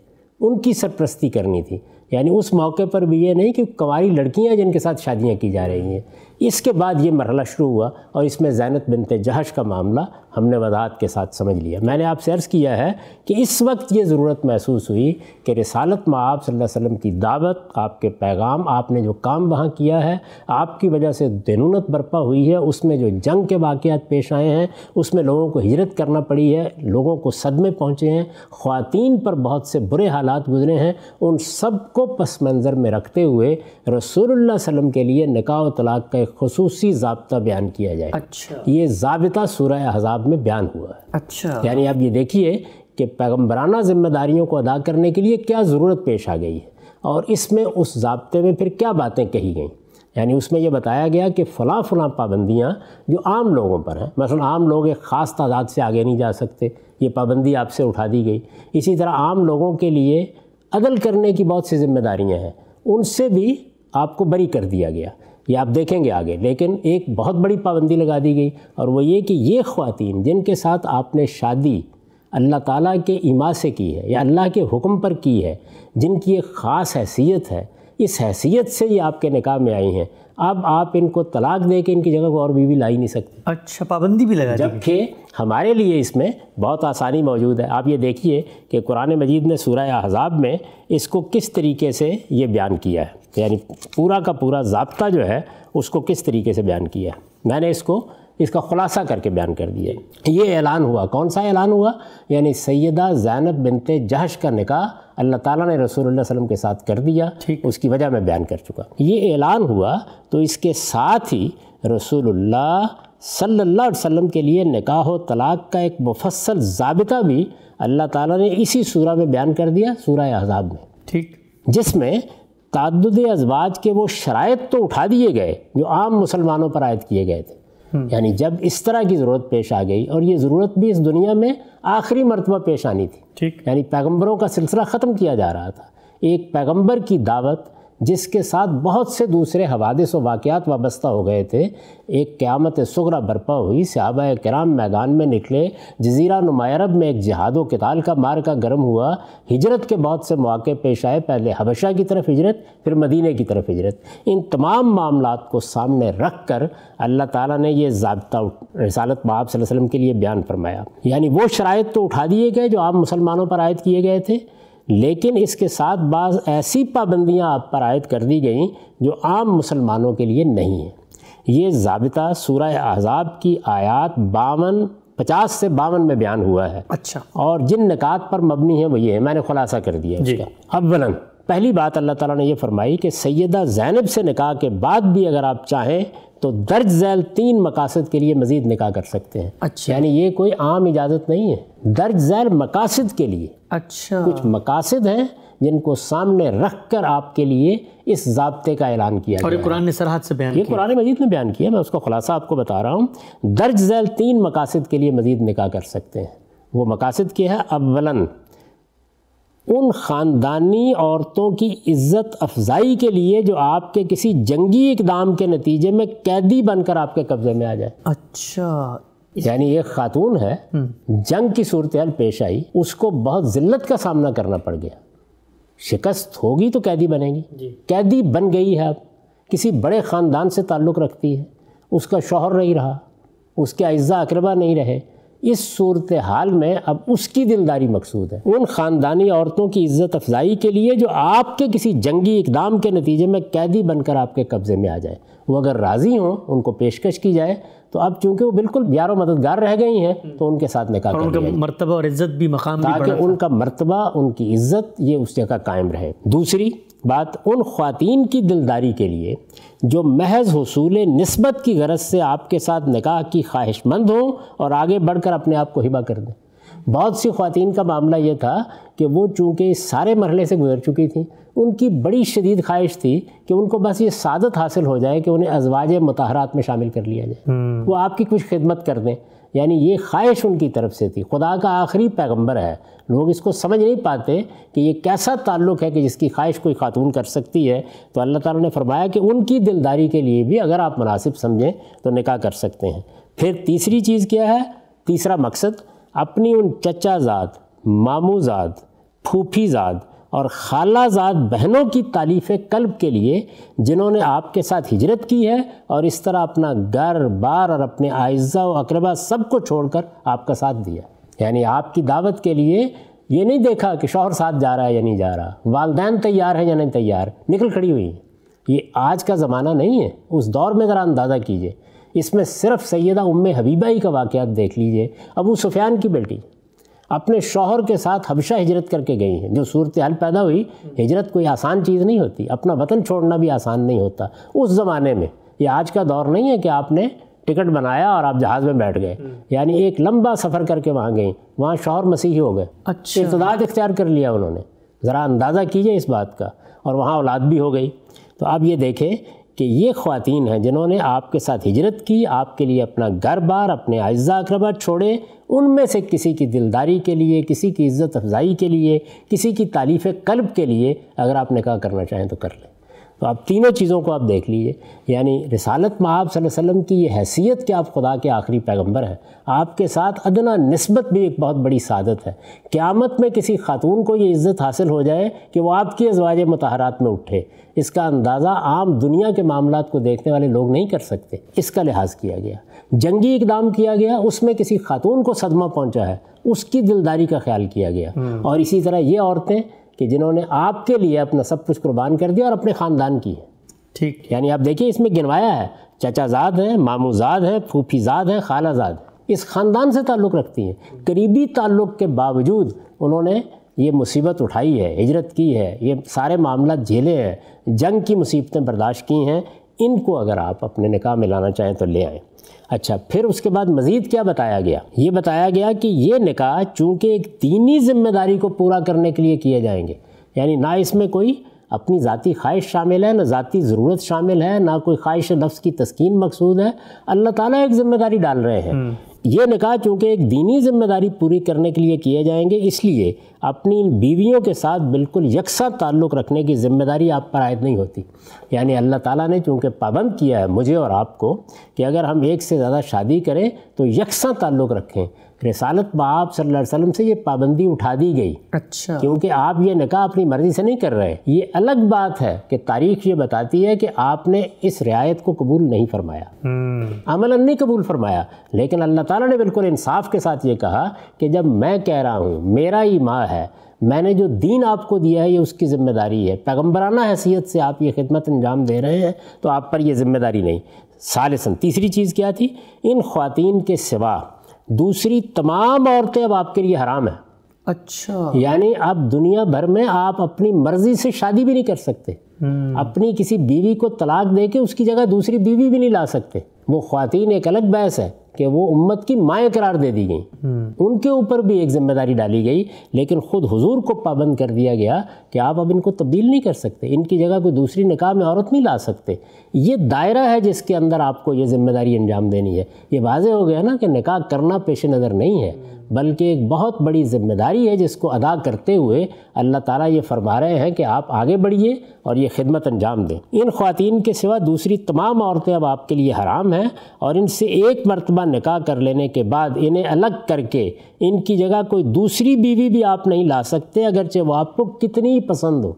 उनकी सरपरस्ती करनी थी यानी उस मौके पर भी ये नहीं कि कंवारी लड़कियां जिनके साथ शादियां की जा रही हैं इसके बाद ये मरहला शुरू हुआ और इसमें जैनत बिनत जहश का मामला हमने वजाहत के साथ समझ लिया मैंने आपसे अर्ज़ किया है कि इस वक्त ये ज़रूरत महसूस हुई कि रसालत में आप वसल्लम की दावत आपके पैगाम आपने जो काम वहाँ किया है आपकी वजह से दिनूनत बर्पा हुई है उसमें जो जंग के वाक़ात पेश आए हैं उसमें लोगों को हिजरत करना पड़ी है लोगों को सदमे पहुँचे हैं ख़वान पर बहुत से बुरे हालात गुजरे हैं उन सब को पस मंज़र में रखते हुए रसूल वसम के लिए निकाह तलाक़ का एक खसूसी जबता बयान किया जाए अच्छा ये जबता सूर्य हजाब में बयान हुआ है अच्छा यानी आप ये देखिए कि पैगम्बराना जिम्मेदारियों को अदा करने के लिए क्या ज़रूरत पेश आ गई है और इसमें उस जबते में फिर क्या बातें कही गई यानी उसमें यह बताया गया कि फ़ला फला पाबंदियाँ जो आम लोगों पर हैं मसल आम लोग एक ख़ास तादाद से आगे नहीं जा सकते ये पाबंदी आपसे उठा दी गई इसी तरह आम लोगों के लिए अदल करने की बहुत सी जिम्मेदारियाँ हैं उनसे भी आपको बरी कर दिया गया ये आप देखेंगे आगे लेकिन एक बहुत बड़ी पाबंदी लगा दी गई और वो ये कि ये ख़्वातीन जिनके साथ आपने शादी अल्लाह ताला के इमा से की है या अल्लाह के हुक्म पर की है जिनकी एक ख़ास हैसियत है इस हैसियत से ये आपके निकाह में आई हैं अब आप इनको तलाक दे के इनकी जगह को और बीवी ला ही नहीं सकते अच्छा पाबंदी भी लगा जबकि हमारे लिए इसमें बहुत आसानी मौजूद है आप ये देखिए कि कुरान मजीद ने सूरह अहजाब में इसको किस तरीके से ये बयान किया है यानी पूरा का पूरा जबता जो है उसको किस तरीके से बयान किया है मैंने इसको इसका खुलासा करके बयान कर दिया ये ऐलान हुआ कौन सा ऐलान हुआ यानी सैदा जैनब बिनते जहश का निकाह अल्लाह ताला ने रसूल वसम के साथ कर दिया उसकी वजह मैं बयान कर चुका ये ऐलान हुआ तो इसके साथ ही रसूलुल्लाह सल्लल्लाहु अलैहि वसल्लम के लिए निकाह तलाक का एक मुफसल जाबिता भी अल्लाह ताला ने इसी सूरा में बयान कर दिया सूरह अज़ाब में ठीक जिसमें तद अजवाज के वो शराइ तो उठा दिए गए जो आम मुसलमानों पर आयद किए गए थे हम्म। यानी जब इस तरह की ज़रूरत पेश आ गई और ये ज़रूरत भी इस दुनिया में आखिरी मरतबा पेश आनी थी ठीक यानी पैगम्बरों का सिलसिला ख़त्म किया जा रहा था एक पैगम्बर की दावत जिसके साथ बहुत से दूसरे हवादिस व वाक़ात वाबस्ता हो गए थे एक क़्यामत सगरा बरपा हुई सहाबा कराम मैदान में निकले जजीरा नुमायरब में एक जिहादो किताल का मार का गर्म हुआ हिजरत के बहुत से मौक़े पेश आए पहले हबशा की तरफ हिजरत फिर मदीने की तरफ हिजरत इन तमाम मामला को सामने रख कर अल्लाह ताली ने यह जबता रसालत महब वसलम के लिए बयान फरमाया यानी वो शराइ तो उठा दिए गए जो आम मुसलमानों पर आयद किए गए थे लेकिन इसके साथ बाज़ ऐसी पाबंदियाँ आप पर आयद कर दी गई जो आम मुसलमानों के लिए नहीं हैं ये जबता सूरह अहजाब की आयात बावन पचास से बावन में बयान हुआ है अच्छा और जिन निकात पर मबनी है वो ये है मैंने खुलासा कर दिया इसका अब वलन पहली बात अल्लाह ताला ने ये फरमाई कि सैदा ज़ैनब से निकाह के बाद भी अगर आप चाहें तो दर्ज झैल तीन मकासद के लिए मज़ीद निकाह कर सकते हैं अच्छा यानी ये कोई आम इजाज़त नहीं है दर्ज झैल मकासद के लिए अच्छा कुछ मकासद हैं जिनको सामने रख कर आपके लिए इस जबते का ऐलान किया और कुरान ने सरहद से बयान ये कुरान मजीद ने बयान किया मैं उसका खुलासा आपको बता रहा हूँ दर्ज झैल तीन मकासद के लिए मज़ीद निकाह कर सकते हैं वो मकासद क्या है अवलन उन ख़ानदानी औरतों की इज़्ज़त अफजाई के लिए जो आपके किसी जंगी इकदाम के नतीजे में कैदी बनकर आपके कब्ज़े में आ जाए अच्छा यानी एक खातून है हम्म। जंग की सूरत हाल पेश आई उसको बहुत ज़िल्लत का सामना करना पड़ गया शिकस्त होगी तो कैदी बनेगी कैदी बन गई है अब किसी बड़े ख़ानदान से ताल्लुक़ रखती है उसका शोहर नहीं रहा उसके अज्जा अकरबा नहीं रहे इस सूरत हाल में अब उसकी दिलदारी मकसूद है उन ख़ानदानी औरतों की इज़्ज़त अफजाई के लिए जो आपके किसी जंगी इकदाम के नतीजे में कैदी बनकर आपके कब्ज़े में आ जाए वो अगर राज़ी हों उनको पेशकश की जाए तो अब चूंकि वो बिल्कुल यारों मददगार रह गई हैं हम्म। तो उनके साथ निकाह कर उनका मरतबा और इज्जत भी मकाम ताकि उनका मरतबा उनकी इज्जत ये उस जगह कायम रहे दूसरी बात उन ख़वातीन की दिलदारी के लिए जो महज हसूल नस्बत की गरज से आपके साथ निकाह की ख्वाहिशमंद हों और आगे बढ़कर अपने आप को हिबा कर दें बहुत सी खातन का मामला ये था कि वो चूँकि सारे मरले से गुजर चुकी थी उनकी बड़ी शदीद ख्वाहिश थी कि उनको बस ये सादत हासिल हो जाए कि उन्हें अजवाज मतहरात में शामिल कर लिया जाए हम्म। वो आपकी कुछ खिदमत कर दें यानी ये ख्वाहिश उनकी तरफ से थी खुदा का आखिरी पैगंबर है लोग इसको समझ नहीं पाते कि ये कैसा ताल्लुक़ है कि जिसकी ख्वाहिश कोई खातून कर सकती है तो अल्लाह ताला ने फरमाया कि उनकी दिलदारी के लिए भी अगर आप मुनासिब समझें तो निकाह कर सकते हैं फिर तीसरी चीज़ क्या है तीसरा मकसद अपनी उन चचाजाद मामूजाद फूफीजाद और खाला खालाजाद बहनों की तालीफ़ कल्ब के लिए जिन्होंने आपके साथ हिजरत की है और इस तरह अपना घर बार और अपने आयज़ा व अकरबा सब को कर आपका साथ दिया यानी आपकी दावत के लिए ये नहीं देखा कि शोहर साथ जा रहा है या नहीं जा रहा वालदेन तैयार है या नहीं तैयार निकल खड़ी हुई हैं ये आज का ज़माना नहीं है उस दौर में अगर अंदाज़ा कीजिए इसमें सिर्फ सैदा उम हबीबा ही का वाक़ देख लीजिए अबू सुफियान की बेटी अपने शौहर के साथ हमेशा हिजरत करके गई हैं जो सूरत हाल पैदा हुई हिजरत कोई आसान चीज़ नहीं होती अपना वतन छोड़ना भी आसान नहीं होता उस ज़माने में ये आज का दौर नहीं है कि आपने टिकट बनाया और आप जहाज़ में बैठ गए यानी एक लंबा सफ़र करके वहाँ गई वहाँ शौहर मसीही हो गए अच्छा इतदाद इख्तियार कर लिया उन्होंने ज़रा अंदाज़ा कीजिए इस बात का और वहाँ औलाद भी हो गई तो आप ये देखें कि ये ख़वातीन हैं जिन्होंने आपके साथ हिजरत की आपके लिए अपना घर बार अपने अज्जा अकरबा छोड़े उनमें से किसी की दिलदारी के लिए किसी की इज़्ज़त अफजाई के लिए किसी की तारीफ़ कल्ब के लिए अगर आप निकाह करना चाहें तो कर लें तो आप तीनों चीज़ों को आप देख लीजिए यानी रिसालत महाब वसल्लम की यह हैसियत कि आप खुदा के आखिरी पैगंबर हैं आपके साथ अदना नस्बत भी एक बहुत बड़ी सादत है क़्यामत में किसी खातून को ये इज़्ज़त हासिल हो जाए कि वो आपकी अजवाज मतहरात में उठे इसका अंदाज़ा आम दुनिया के मामला को देखने वाले लोग नहीं कर सकते इसका लिहाज किया गया जंगी इकदाम किया गया उसमें किसी खातून को सदमा पहुंचा है उसकी दिलदारी का ख्याल किया गया हम्म। और इसी तरह ये औरतें कि जिन्होंने आपके लिए अपना सब कुछ कुर्बान कर दिया और अपने ख़ानदान की है ठीक यानी आप देखिए इसमें गिनवाया है चचाजाद हैं मामूजाद हैं फूफीजाद हैं खालाजाद इस ख़ानदान से ताल्लुक़ रखती हैं करीबी ताल्लुक़ के बावजूद उन्होंने ये मुसीबत उठाई है हिजरत की है ये सारे मामला झेले हैं जंग की मुसीबतें बर्दाश्त की हैं इनको अगर आप अपने निकाह में लाना चाहें तो ले आएँ अच्छा फिर उसके बाद मज़ीद क्या बताया गया ये बताया गया कि ये निकाह चूँकि एक दीनी जिम्मेदारी को पूरा करने के लिए किए जाएंगे यानी ना इसमें कोई अपनी ज़ाती ख्वाहिश शामिल है ना ज़ाती ज़रूरत शामिल है ना कोई ख्वाहिश नफ्स की तस्कीन मकसूद है अल्लाह ताला एक ज़िम्मेदारी डाल रहे हैं हम्म। ये निकाह चूँकि एक दीनी जिम्मेदारी पूरी करने के लिए किए जाएंगे इसलिए अपनी इन बीवियों के साथ बिल्कुल यकसा ताल्लुक़ रखने की जिम्मेदारी आप पर आयद नहीं होती यानी अल्लाह ताला ने चूँकि पाबंद किया है मुझे और आपको कि अगर हम एक से ज़्यादा शादी करें तो यकसा ताल्लुक़ रखें रसालत में आप वसल्लम से ये पाबंदी उठा दी गई अच्छा क्योंकि आप ये निकाह अपनी मर्ज़ी से नहीं कर रहे ये अलग बात है कि तारीख ये बताती है कि आपने इस रियायत को कबूल नहीं फरमाया हम्म। अमल नहीं कबूल फरमाया लेकिन अल्लाह ताला ने बिल्कुल इंसाफ के साथ ये कहा कि जब मैं कह रहा हूँ मेरा ही माँ है मैंने जो दीन आपको दिया है ये उसकी ज़िम्मेदारी है पैगम्बराना हैसियत से आप ये खिदमत अंजाम दे रहे हैं तो आप पर यह ज़िम्मेदारी नहीं सालसन तीसरी चीज़ क्या थी इन खातिन के सिवा दूसरी तमाम औरतें अब आपके लिए हराम है अच्छा यानी आप दुनिया भर में आप अपनी मर्जी से शादी भी नहीं कर सकते हम्म। अपनी किसी बीवी को तलाक दे के उसकी जगह दूसरी बीवी भी नहीं ला सकते वो खातन एक अलग बहस है कि वो उम्मत की माए करार दे दी गई हम्म। उनके ऊपर भी एक जिम्मेदारी डाली गई लेकिन ख़ुद हुजूर को पाबंद कर दिया गया कि आप अब इनको तब्दील नहीं कर सकते इनकी जगह कोई दूसरी निकाह में औरत नहीं ला सकते ये दायरा है जिसके अंदर आपको ये जिम्मेदारी अंजाम देनी है ये वाजे हो गया ना कि निका करना पेश नज़र नहीं है बल्कि एक बहुत बड़ी जिम्मेदारी है जिसको अदा करते हुए अल्लाह ताला ये फरमा रहे हैं कि आप आगे बढ़िए और ये खिदमत अंजाम दें इन ख़वान के सिवा दूसरी तमाम औरतें अब आपके लिए हराम हैं और इनसे एक मरतबा निकाह कर लेने के बाद इन्हें अलग करके इनकी जगह कोई दूसरी बीवी भी आप नहीं ला सकते अगरचे वो आपको कितनी ही पसंद हो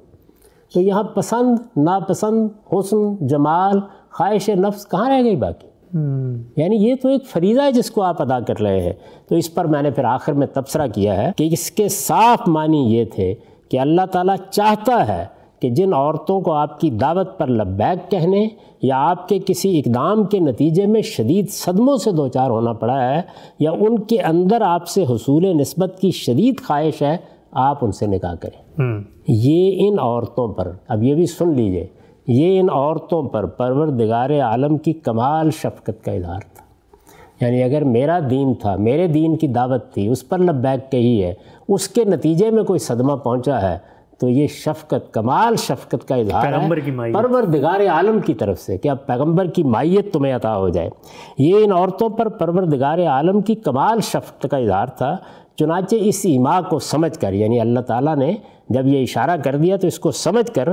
तो यहाँ पसंद नापसंद हुसन जमाल ख्वाहिश नफ्स कहाँ रह गई बाकी हम्म। यानी ये तो एक फरीज़ा है जिसको आप अदा कर रहे हैं तो इस पर मैंने फिर आखिर में तबसरा किया है कि इसके साफ मानी ये थे कि अल्लाह ताला चाहता है कि जिन औरतों को आपकी दावत पर लब्बैक कहने या आपके किसी इकदाम के नतीजे में शदीद सदमों से दो चार होना पड़ा है या उनके अंदर आपसे हसूल नस्बत की शदीद ख्वाहिश है आप उनसे निकाह करें हम्म। ये इन औरतों पर अब ये भी सुन लीजिए ये इन औरतों पर परवरदिगार आलम की कमाल शफकत का इजहार था यानी अगर मेरा दीन था मेरे दीन की दावत थी उस पर लब्बैक कही है उसके नतीजे में कोई सदमा पहुंचा है तो ये शफकत कमाल शफकत का इजहार है की दिगार आलम की तरफ से क्या पैगंबर पैगम्बर की माइत तुम्हें अता हो जाए ये इन औरतों पर परवर दिगार आलम की कमाल शफकत का इजहार था चुनाचे इस इमा को समझ कर यानी अल्लाह ताला ने जब ये इशारा कर दिया तो इसको समझ कर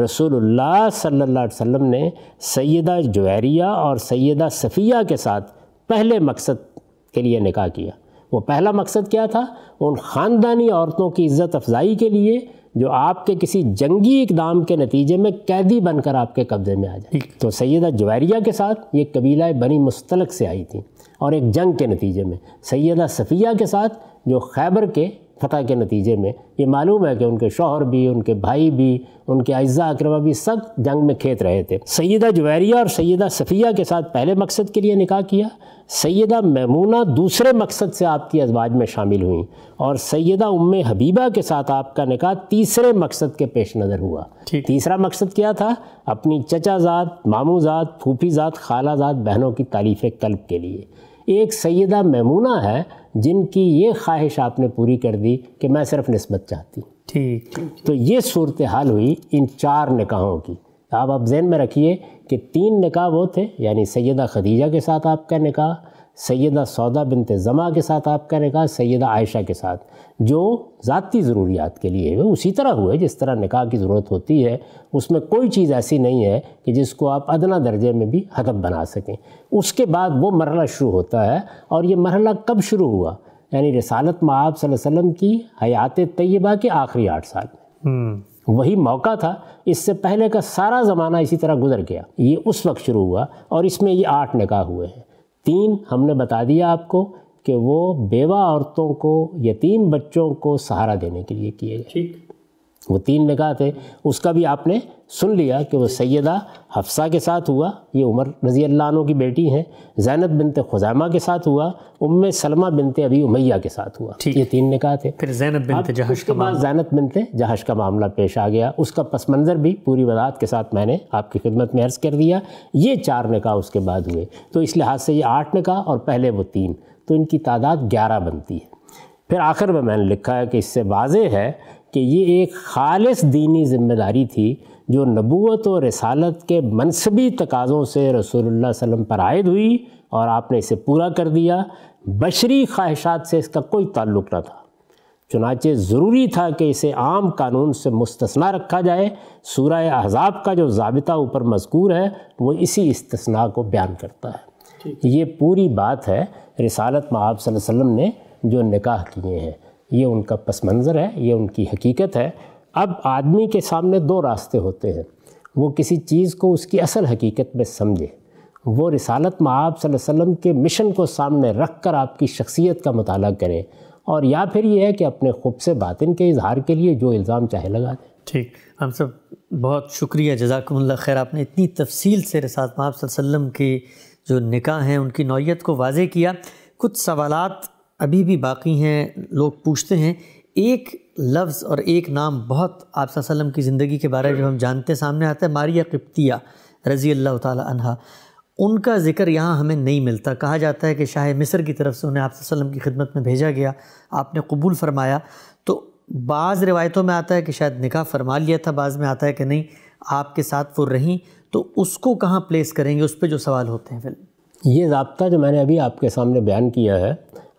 रसूलुल्लाह सल्लल्लाहु अलैहि वसल्लम ने सैदा जवैरिया और सैदा सफ़िया के साथ पहले मकसद के लिए निकाह किया वो पहला मकसद क्या था उन ख़ानदानी औरतों की इज़्ज़त अफजाई के लिए जो आपके किसी जंगी इकदाम के नतीजे में कैदी बनकर आपके कब्ज़े में आ जाए तो सैदा जवैरिया के साथ ये कबीला बनी मुस्तलक से आई थी और एक जंग के नतीजे में सैदा सफ़िया के साथ जो खैबर के फतह के नतीजे में ये मालूम है कि उनके शोहर भी उनके भाई भी उनके अज्जा अकरबा भी सब जंग में खेत रहे थे सैदा जवैरिया और सैदा सफ़िया के साथ पहले मकसद के लिए निकाह किया सैदा ममूना दूसरे मकसद से आपकी अजवाज में शामिल हुई और सैदा उम हबीबा के साथ आपका निकाह तीसरे मकसद के पेश नज़र हुआ तीसरा मकसद क्या था अपनी चचाजात मामूजात फूफीजात खालाजात बहनों की तारीफ़ कल्ब के लिए एक सैदा ममूना है जिनकी ये ख्वाहिश आपने पूरी कर दी कि मैं सिर्फ नस्बत चाहती ठीक तो ये सूरत हाल हुई इन चार निकाहों की आप अब जहन में रखिए कि तीन निकाह वो थे यानी सैदा खदीजा के साथ आपका निकाह सैदा सौदा बिन तज़मा के साथ आप करेगा सैदा आयशा के साथ जो ज़ाती ज़रूरियात के लिए वो उसी तरह हुए जिस तरह निकाह की ज़रूरत होती है उसमें कोई चीज़ ऐसी नहीं है कि जिसको आप अदना दर्जे में भी हदब बना सकें उसके बाद वो मरला शुरू होता है और ये मरला कब शुरू हुआ यानी रसालत माब वसम की हयात तय्यबा के आखिरी आठ साल में हम्म। वही मौका था इससे पहले का सारा ज़माना इसी तरह गुजर गया ये उस वक्त शुरू हुआ और इसमें ये आठ निकाह हुए हैं तीन हमने बता दिया आपको कि वो बेवा औरतों को यतीम बच्चों को सहारा देने के लिए किए गए ठीक वो तीन निकाह थे उसका भी आपने सुन लिया कि वो सैदा हफ्सा के साथ हुआ ये उमर रज़ी अल्लाह की बेटी हैं जैनब बिनत खुजामा के साथ हुआ उम सलमा बिनत अभी उमैया के साथ हुआ ये तीन निकाह थे फिर जैनब बिनत जहाश का मामला जैनब बिनत जहाश का मामला पेश आ गया उसका पस मंज़र भी पूरी वजात के साथ मैंने आपकी खिदमत में अर्ज़ कर दिया ये चार निकाह उसके बाद हुए तो इस लिहाज से ये आठ निकाह और पहले वो तीन तो इनकी तादाद ग्यारह बनती है फिर आखिर में मैंने लिखा है कि इससे वाज है कि ये एक खालिस दीनी ज़िम्मेदारी थी जो नबूत और रसालत के मनसबी तकाज़ों से रसूलुल्लाह वसम पर आयद हुई और आपने इसे पूरा कर दिया बशरी ख्वाहिशात से इसका कोई ताल्लुक़ न था चुनाचे ज़रूरी था कि इसे आम कानून से मुस्तना रखा जाए सूरह अहजाब का जो जबता ऊपर मजकूर है वो इसी इस्तना को बयान करता है ये पूरी बात है रिसालत में आप वसम ने जो निकाह किए हैं ये उनका पस मंज़र है ये उनकी हकीकत है अब आदमी के सामने दो रास्ते होते हैं वो किसी चीज़ को उसकी असल हकीकत में समझे वो रिसालत में आप वसम के मिशन को सामने रख कर आपकी शख्सियत का मताल करे और या फिर ये है कि अपने खुद से बातिन के इजहार के लिए जो इल्ज़ाम चाहे लगा दें ठीक हम सब बहुत शुक्रिया जजाकमल्ला खैर आपने इतनी तफसील से रसात आप वसम की जो निकाह हैं उनकी नौीयत को वाजे किया कुछ सवालत अभी भी बाकी हैं लोग पूछते हैं एक लफ्ज़ और एक नाम बहुत आप की ज़िंदगी के बारे में जब हम जानते सामने आता है मारिया किप्तिया रज़ी अल्लाह तह उनका ज़िक्र यहाँ हमें नहीं मिलता कहा जाता है कि शाह मिस्र की तरफ से उन्हें आप की खिदमत में भेजा गया आपने कबूल फरमाया तो बाज़ रिवायतों में आता है कि शायद निकाह फरमा लिया था बाज़ में आता है कि नहीं आपके साथ वो रहीं तो उसको कहाँ प्लेस करेंगे उस पर जो सवाल होते हैं फिर ये जबता जो मैंने अभी आपके सामने बयान किया है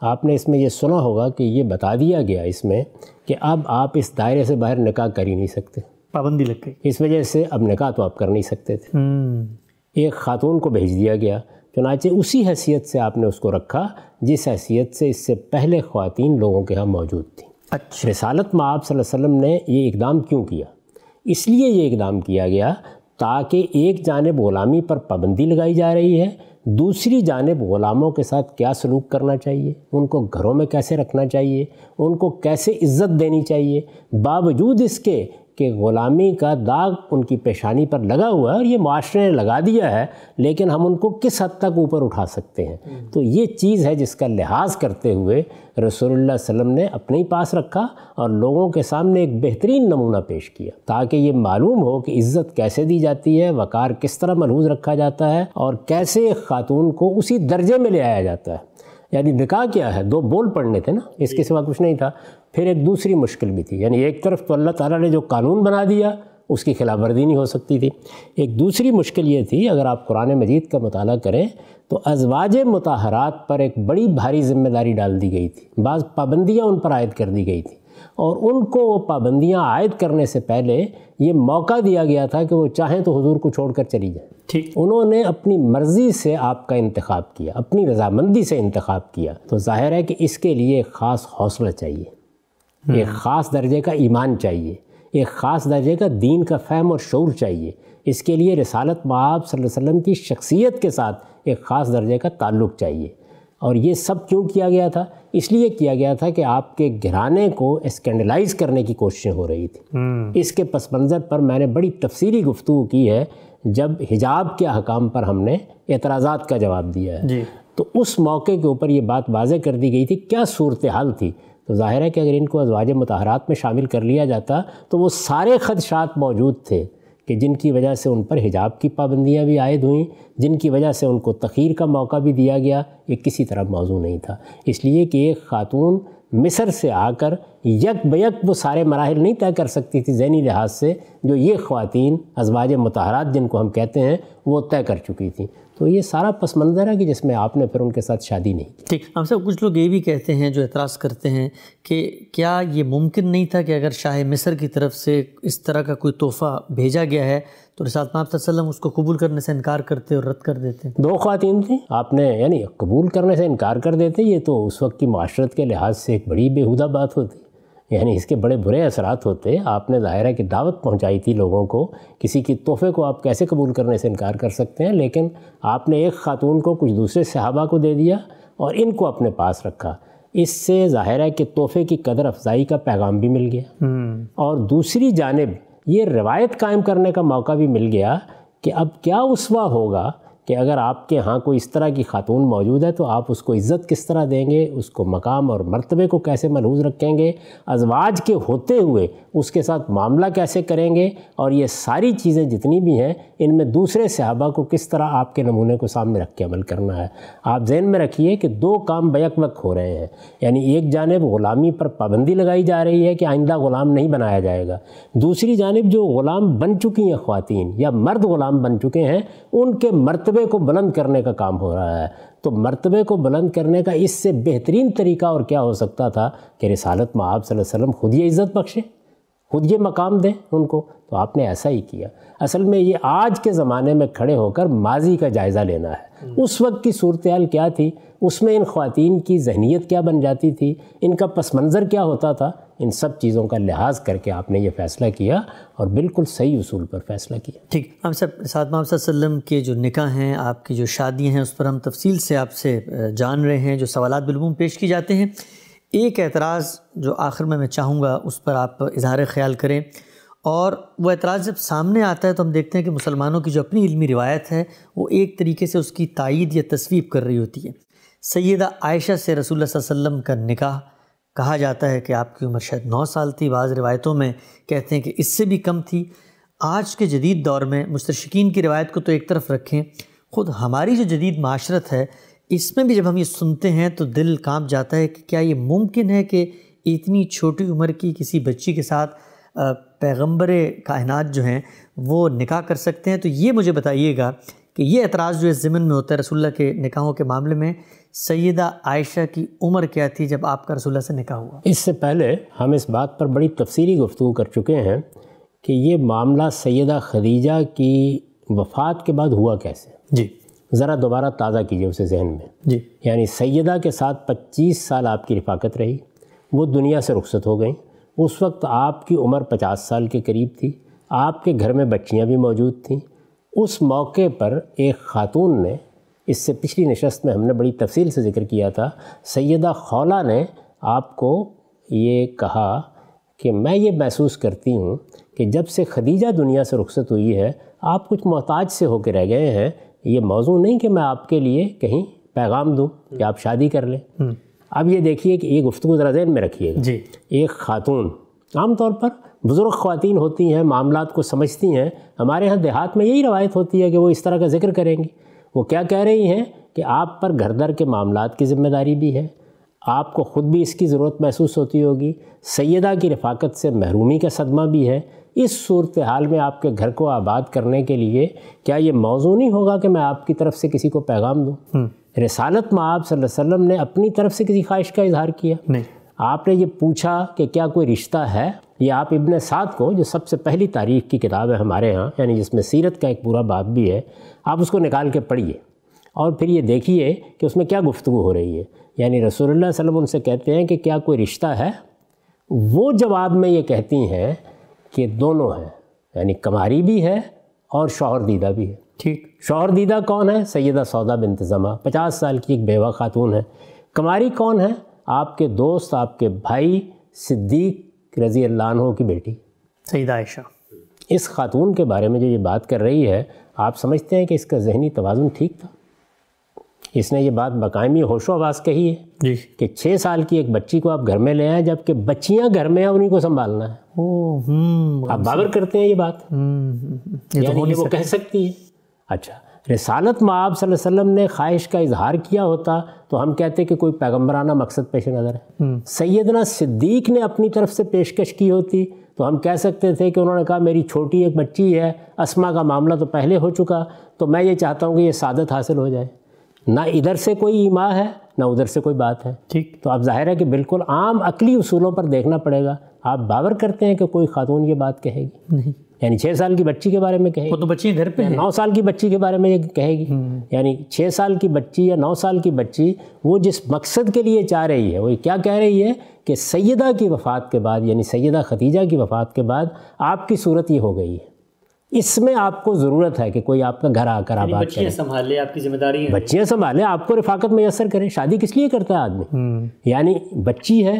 आपने इसमें यह सुना होगा कि ये बता दिया गया इसमें कि अब आप इस दायरे से बाहर निकाह कर ही नहीं सकते पाबंदी लग गई इस वजह से अब निकाह तो आप कर नहीं सकते थे हम्म। एक खातून को भेज दिया गया चुनाचे उसी हैसियत से आपने उसको रखा जिस हैसियत से इससे पहले ख़वान लोगों के यहाँ मौजूद थी अच्छा रसालत में आप वसम ने ये इकदाम क्यों किया इसलिए ये इकदाम किया गया ताकि एक जानब ग़ुलामी पर पाबंदी लगाई जा रही है दूसरी जानब ग़ुलामों के साथ क्या सलूक करना चाहिए उनको घरों में कैसे रखना चाहिए उनको कैसे इज़्ज़त देनी चाहिए बावजूद इसके कि ग़ुलामी का दाग उनकी पेशानी पर लगा हुआ है और ये माशरे ने लगा दिया है लेकिन हम उनको किस हद तक ऊपर उठा सकते हैं हम्म। तो ये चीज़ है जिसका लिहाज करते हुए रसोल्ला वसम ने अपने ही पास रखा और लोगों के सामने एक बेहतरीन नमूना पेश किया ताकि ये मालूम हो कि इज़्ज़त कैसे दी जाती है वक़ार किस तरह मलहूज रखा जाता है और कैसे एक ख़ातून को उसी दर्जे में ले आया जाता है यानी निका क्या है दो बोल पढ़ने थे ना इसके सिवा कुछ नहीं था फिर एक दूसरी मुश्किल भी थी यानी एक तरफ तो अल्लाह ताला ने जो कानून बना दिया उसकी खिलाफ वर्जी नहीं हो सकती थी एक दूसरी मुश्किल ये थी अगर आप कुरान मजीद का मताल करें तो अजवाज मतहरात पर एक बड़ी भारी जिम्मेदारी डाल दी गई थी बाज़ पाबंदियाँ उन पर आयद कर दी गई थी और उनको वो पाबंदियाँ आयद करने से पहले ये मौका दिया गया था कि वो चाहें तो हुजूर को छोड़कर चली जाए ठीक उन्होंने अपनी मर्ज़ी से आपका इंतखब किया अपनी रजामंदी से इंतखब किया तो जाहिर है कि इसके लिए ख़ास हौसला चाहिए एक हम्म। ख़ास दर्जे का ईमान चाहिए एक ख़ास दर्जे का दीन का फहम और शौर चाहिए इसके लिए रसालत महब वसल्लम की शख्सियत के साथ एक ख़ास दर्जे का ताल्लुक़ चाहिए और ये सब क्यों किया गया था इसलिए किया गया था कि आपके घराने को स्कैंडलाइज करने की कोशिशें हो रही थी हम्म। इसके पस मंज़र पर मैंने बड़ी तफसीली गुफ्तु की है जब हिजाब के अहकाम पर हमने एतराज़ा का जवाब दिया है तो उस मौके के ऊपर ये बात वाज़ कर दी गई थी क्या सूरत हाल थी तो ज़ाहिर है कि अगर इनको अजवाज मतहरात में शामिल कर लिया जाता तो वो सारे खदशात मौजूद थे कि जिनकी वजह से उन पर हिजाब की पाबंदियाँ भी आयद हुई जिनकी वजह से उनको तखीर का मौका भी दिया गया ये किसी तरह मौजू नहीं था इसलिए कि एक ख़ातून मिसर से आकर यक बयक वो सारे मराहल नहीं तय कर सकती थी जहनी लिहाज से जो ये ख़वान अजवाज मतहरात जिनको हम कहते हैं वो तय कर चुकी थी तो ये सारा पस मंज़र है कि जिसमें आपने फिर उनके साथ शादी नहीं की ठीक हम सब कुछ लोग ये भी कहते हैं जो एतराज़ करते हैं कि क्या ये मुमकिन नहीं था कि अगर शाह मिस्र की तरफ से इस तरह का कोई तोहफ़ा भेजा गया है तो रिसात माम उसको कबूल करने से इनकार करते और रद्द कर देते दो खातन थी आपने यानी कबूल करने से इनकार कर देते ये तो उस वक्त की माशरत के लिहाज से एक बड़ी बेहुदा बात होती यानी इसके बड़े बुरे असरात होते आपने ज़ाहिर है कि दावत पहुंचाई थी लोगों को किसी की तोहफे को आप कैसे कबूल करने से इनकार कर सकते हैं लेकिन आपने एक ख़ातून को कुछ दूसरे सहाबा को दे दिया और इनको अपने पास रखा इससे ज़ाहिर है कि तोहफे की कदर अफजाई का पैगाम भी मिल गया हम्म। और दूसरी जानब ये रवायत कायम करने का मौका भी मिल गया कि अब क्या उसवा होगा कि अगर आपके यहाँ कोई इस तरह की खातून मौजूद है तो आप उसको इज़्ज़त किस तरह देंगे उसको मकाम और मर्तबे को कैसे मलहूज रखेंगे अजवाज के होते हुए उसके साथ मामला कैसे करेंगे और ये सारी चीज़ें जितनी भी हैं इनमें दूसरे सहाबा को किस तरह आपके नमूने को सामने रख के अमल करना है आप जहन में रखिए कि दो काम बैक वक्त हो रहे हैं यानी एक जानब ग़ुलामी पर पाबंदी लगाई जा रही है कि आइंदा ग़ुलाम नहीं बनाया जाएगा दूसरी जानब जो ग़ुलाम बन चुकी हैं ख़वान या मर्द ग़ुलाम बन चुके हैं उनके मरतब मर्तबे को बुलंद करने का काम हो रहा है तो मर्तबे को बुलंद करने का इससे बेहतरीन तरीका और क्या हो सकता था कि रिसालत में आप वसल्लम खुद ये इज़्ज़त बख्शे खुद ये मकाम दें उनको तो आपने ऐसा ही किया असल में ये आज के ज़माने में खड़े होकर माजी का जायज़ा लेना है उस वक्त की सूरत हाल क्या थी उसमें इन खातन की जहनीत क्या बन जाती थी इनका पस मंज़र क्या होता था इन सब चीज़ों का लिहाज करके आपने ये फ़ैसला किया और बिल्कुल सही उसूल पर फ़ैसला किया ठीक हम सब साथ माम के जो निका हैं आपकी जो शादियाँ हैं उस पर हम तफसील से आपसे जान रहे हैं जो सवाल बिलबूम पेश किए जाते हैं एक एतराज़ जो आखिर में मैं चाहूँगा उस पर आप इजहार ख्याल करें और वह एतराज़ जब सामने आता है तो हम देखते हैं कि मुसलमानों की जो अपनी इलमी रिवायत है वो एक तरीके से उसकी तइद या तस्वीब कर रही होती है सैदा आयशा से रसूल वसम का निकाह कहा जाता है कि आपकी उम्र शायद नौ साल थी बाज़ रिवायतों में कहते हैं कि इससे भी कम थी आज के जदीद दौर में मुस्तरकिन की रिवायत को तो एक तरफ रखें ख़ुद हमारी जो जदीद माशरत है इसमें भी जब हम ये सुनते हैं तो दिल कांप जाता है कि क्या ये मुमकिन है कि इतनी छोटी उम्र की किसी बच्ची के साथ पैगम्बर कायनात जो हैं वो निकाह कर सकते हैं तो ये मुझे बताइएगा कि ये एतराज़ जो इस ज़मन में होता है रसुल्ला के निकाहों के मामले में सैदा आयशा की उम्र क्या थी जब आपका रसुल्ला से निकाह हुआ इससे पहले हम इस बात पर बड़ी तफसीली गुफ्तु कर चुके हैं कि ये मामला सैदा खदीजा की वफ़ात के बाद हुआ कैसे जी ज़रा दोबारा ताज़ा कीजिए उसे जहन में जी यानी सैदा के साथ पच्चीस साल आपकी रिफाक़त रही वो दुनिया से रुखसत हो गई उस वक्त आपकी उम्र पचास साल के करीब थी आपके घर में बच्चियाँ भी मौजूद थी उस मौके पर एक खातून ने इससे पिछली नशस्त में हमने बड़ी तफसील से जिक्र किया था सैदा खौला ने आपको ये कहा कि मैं ये महसूस करती हूँ कि जब से खदीजा दुनिया से रुखसत हुई है आप कुछ मोहताज से होकर रह गए हैं ये मौजू नहीं कि मैं आपके लिए कहीं पैगाम दूँ कि आप शादी कर लें हम्म। अब ये देखिए कि एक गुफ्तु ज़रा जहन में रखिएगा जी एक ख़ातून आमतौर पर बुज़ुर्ग ख़वान होती हैं मामला को समझती हैं हमारे यहाँ देहात में यही रवायत होती है कि वो इस तरह का जिक्र करेंगी वो क्या कह रही हैं कि आप पर घर दर के मामला की ज़िम्मेदारी भी है आपको ख़ुद भी इसकी ज़रूरत महसूस होती होगी सैदा की रफाकत से महरूमी का सदमा भी है इस सूरत हाल में आपके घर को आबाद करने के लिए क्या ये मौजू नहीं होगा कि मैं आपकी तरफ से किसी को पैगाम दूँ हम्म। रसालत में आप वसल्लम ने अपनी तरफ से किसी ख्वाहिश का इजहार किया नहीं आपने ये पूछा कि क्या कोई रिश्ता है ये आप इबन साद को जो सबसे पहली तारीख की किताब है हमारे यहाँ यानी जिसमें सीरत का एक पूरा बाब भी है आप उसको निकाल के पढ़िए और फिर ये देखिए कि उसमें क्या गुफ्तु हो रही है यानी रसोल्ला वसलम उनसे कहते हैं कि क्या कोई रिश्ता है वो जवाब में ये कहती हैं ये दोनों हैं यानी कमारी भी है और शोहर दीदा भी है ठीक शोहर दीदा कौन है सैदा सौदा बिनतज़मा पचास साल की एक बेवा खातून है कमारी कौन है आपके दोस्त आपके भाई सिद्दीक रज़ी अल्लाह की बेटी सईदा आयशा इस खातून के बारे में जो ये बात कर रही है आप समझते हैं कि इसका जहनी तोज़ुन ठीक था इसने ये बात बकायमी होशो आवाज कही है जी कि छः साल की एक बच्ची को आप घर में ले आए जबकि बच्चियाँ घर में हैं उन्हीं को संभालना है हम्म, आप बाबर करते हैं ये बात हम्म, हम्म, ये तो वो कह सकती है अच्छा रसालत आप वसल्लम ने ख्वाहिश का इजहार किया होता तो हम कहते कि कोई पैगम्बराना मकसद पेश नज़र है सैदना सिद्दीक ने अपनी तरफ से पेशकश की होती तो हम कह सकते थे कि उन्होंने कहा मेरी छोटी एक बच्ची है असमा का मामला तो पहले हो चुका तो मैं ये चाहता हूँ कि ये सादत हासिल हो जाए ना इधर से कोई ईमा है ना उधर से कोई बात है ठीक तो आप जाहिर है कि बिल्कुल आम अकली उसूलों पर देखना पड़ेगा आप बावर करते हैं कि कोई खातून ये बात कहेगी नहीं यानी छः साल की बच्ची के बारे में कहेगी वो तो बच्ची घर पे नौ साल की बच्ची के बारे में ये कहेगी हम्म। यानी छः साल की बच्ची या नौ साल की बच्ची वो जिस मकसद के लिए चाह रही है वो क्या कह रही है कि सैदा की वफ़ात के बाद यानी सैदा खतीजा की वफ़ात के बाद आपकी सूरत ये हो गई है इसमें आपको ज़रूरत है कि कोई आपका घर आकर आबाद करे संभाले आपकी जिम्मेदारी है बच्चियाँ संभालें आपको रिफाक़त मैसर करें शादी किस लिए करता है आदमी हम्म। यानी बच्ची है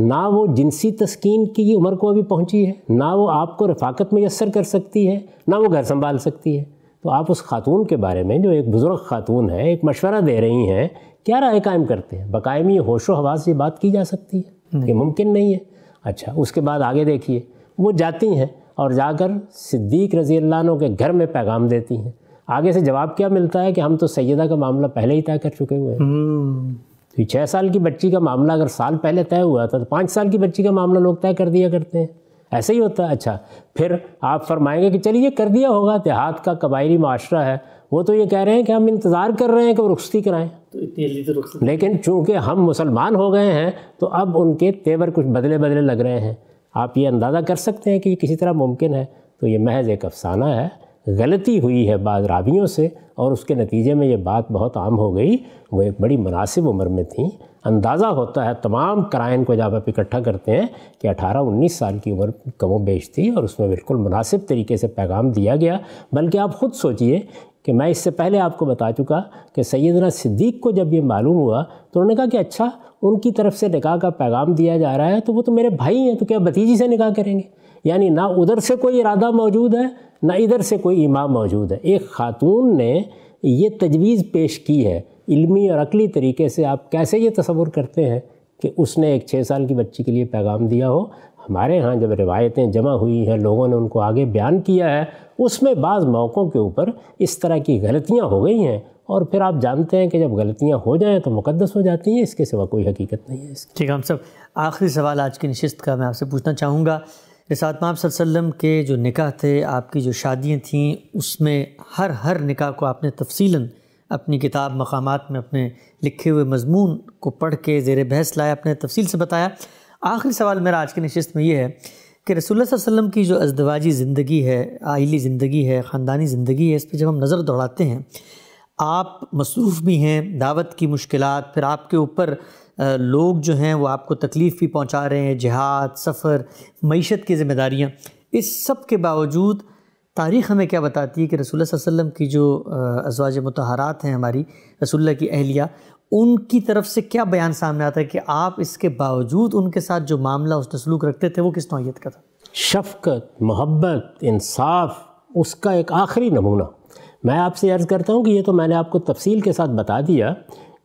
ना वो जिनसी तस्किन की उम्र को अभी पहुंची है ना वो आपको रफाकत मैसर कर सकती है ना वो घर संभाल सकती है तो आप उस खातून के बारे में जो एक बुज़ुर्ग खातून है एक मशवरा दे रही हैं क्या राय कायम करते हैं बकायमी होशो हवास ये बात की जा सकती है ये मुमकिन नहीं है अच्छा उसके बाद आगे देखिए वो जाती हैं और जाकर सिद्दीक रज़ी अल्लाह के घर में पैगाम देती हैं आगे से जवाब क्या मिलता है कि हम तो सैदा का मामला पहले ही तय कर चुके हुए हैं हम्म। तो छः साल की बच्ची का मामला अगर साल पहले तय हुआ था तो पाँच साल की बच्ची का मामला लोग तय कर दिया करते हैं ऐसे ही होता है अच्छा फिर आप फरमाएंगे कि चलिए कर दिया होगा देहात का कबायली माशरा है वो तो ये कह रहे हैं कि हम इंतज़ार कर रहे हैं कि वो रुखती कराएं तो इतनी तो लेकिन चूंकि हम मुसलमान हो गए हैं तो अब उनके तेवर कुछ बदले बदले लग रहे हैं आप ये अंदाज़ा कर सकते हैं कि ये किसी तरह मुमकिन है तो ये महज एक अफसाना है गलती हुई है बाद रावियों से और उसके नतीजे में ये बात बहुत आम हो गई वो एक बड़ी मुनासिब उम्र में थी अंदाज़ा होता है तमाम क्राइन को जब आप इकट्ठा करते हैं कि 18-19 साल की उम्र कमो बेश थी और उसमें बिल्कुल मुनासिब तरीके से पैगाम दिया गया बल्कि आप ख़ुद सोचिए कि मैं इससे पहले आपको बता चुका कि सैदना सिद्दीक को जब ये मालूम हुआ तो उन्होंने कहा कि अच्छा उनकी तरफ से निकाह का पैगाम दिया जा रहा है तो वो तो मेरे भाई हैं तो क्या भतीजी से निकाह करेंगे यानी ना उधर से कोई इरादा मौजूद है ना इधर से कोई इमाम मौजूद है एक खातून ने ये तजवीज़ पेश की है इल्मी और अकली तरीके से आप कैसे ये तस्वुर करते हैं कि उसने एक छः साल की बच्ची के लिए पैगाम दिया हो हमारे यहाँ जब रिवायतें जमा हुई हैं लोगों ने उनको आगे बयान किया है उसमें बाज़ मौक़ों के ऊपर इस तरह की गलतियाँ हो गई हैं और फिर आप जानते हैं कि जब गलतियाँ हो जाएँ तो मुकदस हो जाती हैं इसके सिवा कोई हकीकत नहीं है इसकी ठीक हम सब आखिरी सवाल आज की नशस्त का मैं आपसे पूछना चाहूँगा रसात माप सल्लम के जो निकाह थे आपकी जो शादियाँ थीं उसमें हर हर निकाह को आपने तफसीला अपनी किताब मकामात में अपने लिखे हुए मजमून को पढ़ के ज़ेर बहस लाया अपने तफसील से बताया आखिरी सवाल मेरा आज की नशस्त में ये है कि रसोल्ला वसम की जो अजदवाजी ज़िंदगी है आइली ज़िंदगी है ख़ानदानी ज़िंदगी है इस पर जब हम नज़र दौड़ाते हैं आप मसरूफ़ भी हैं दावत की मुश्किल फिर आपके ऊपर लोग जो हैं वो आपको तकलीफ़ भी पहुँचा रहे हैं जहाद सफ़र मीशत की ज़िम्मेदारियाँ इस सब के बावजूद तारीख़ हमें क्या बताती है कि रसूल वसम की जो अजवाज मतहरात हैं हमारी रसुल्ला की अहलिया उनकी तरफ से क्या बयान सामने आता है कि आप इसके बावजूद उनके साथ जो मामला उस तसलूक रखते थे वो किस नौीयत का था शफकत मोहब्बत इंसाफ उसका एक आखिरी नमूना मैं आपसे अर्ज़ करता हूँ कि ये तो मैंने आपको तफसील के साथ बता दिया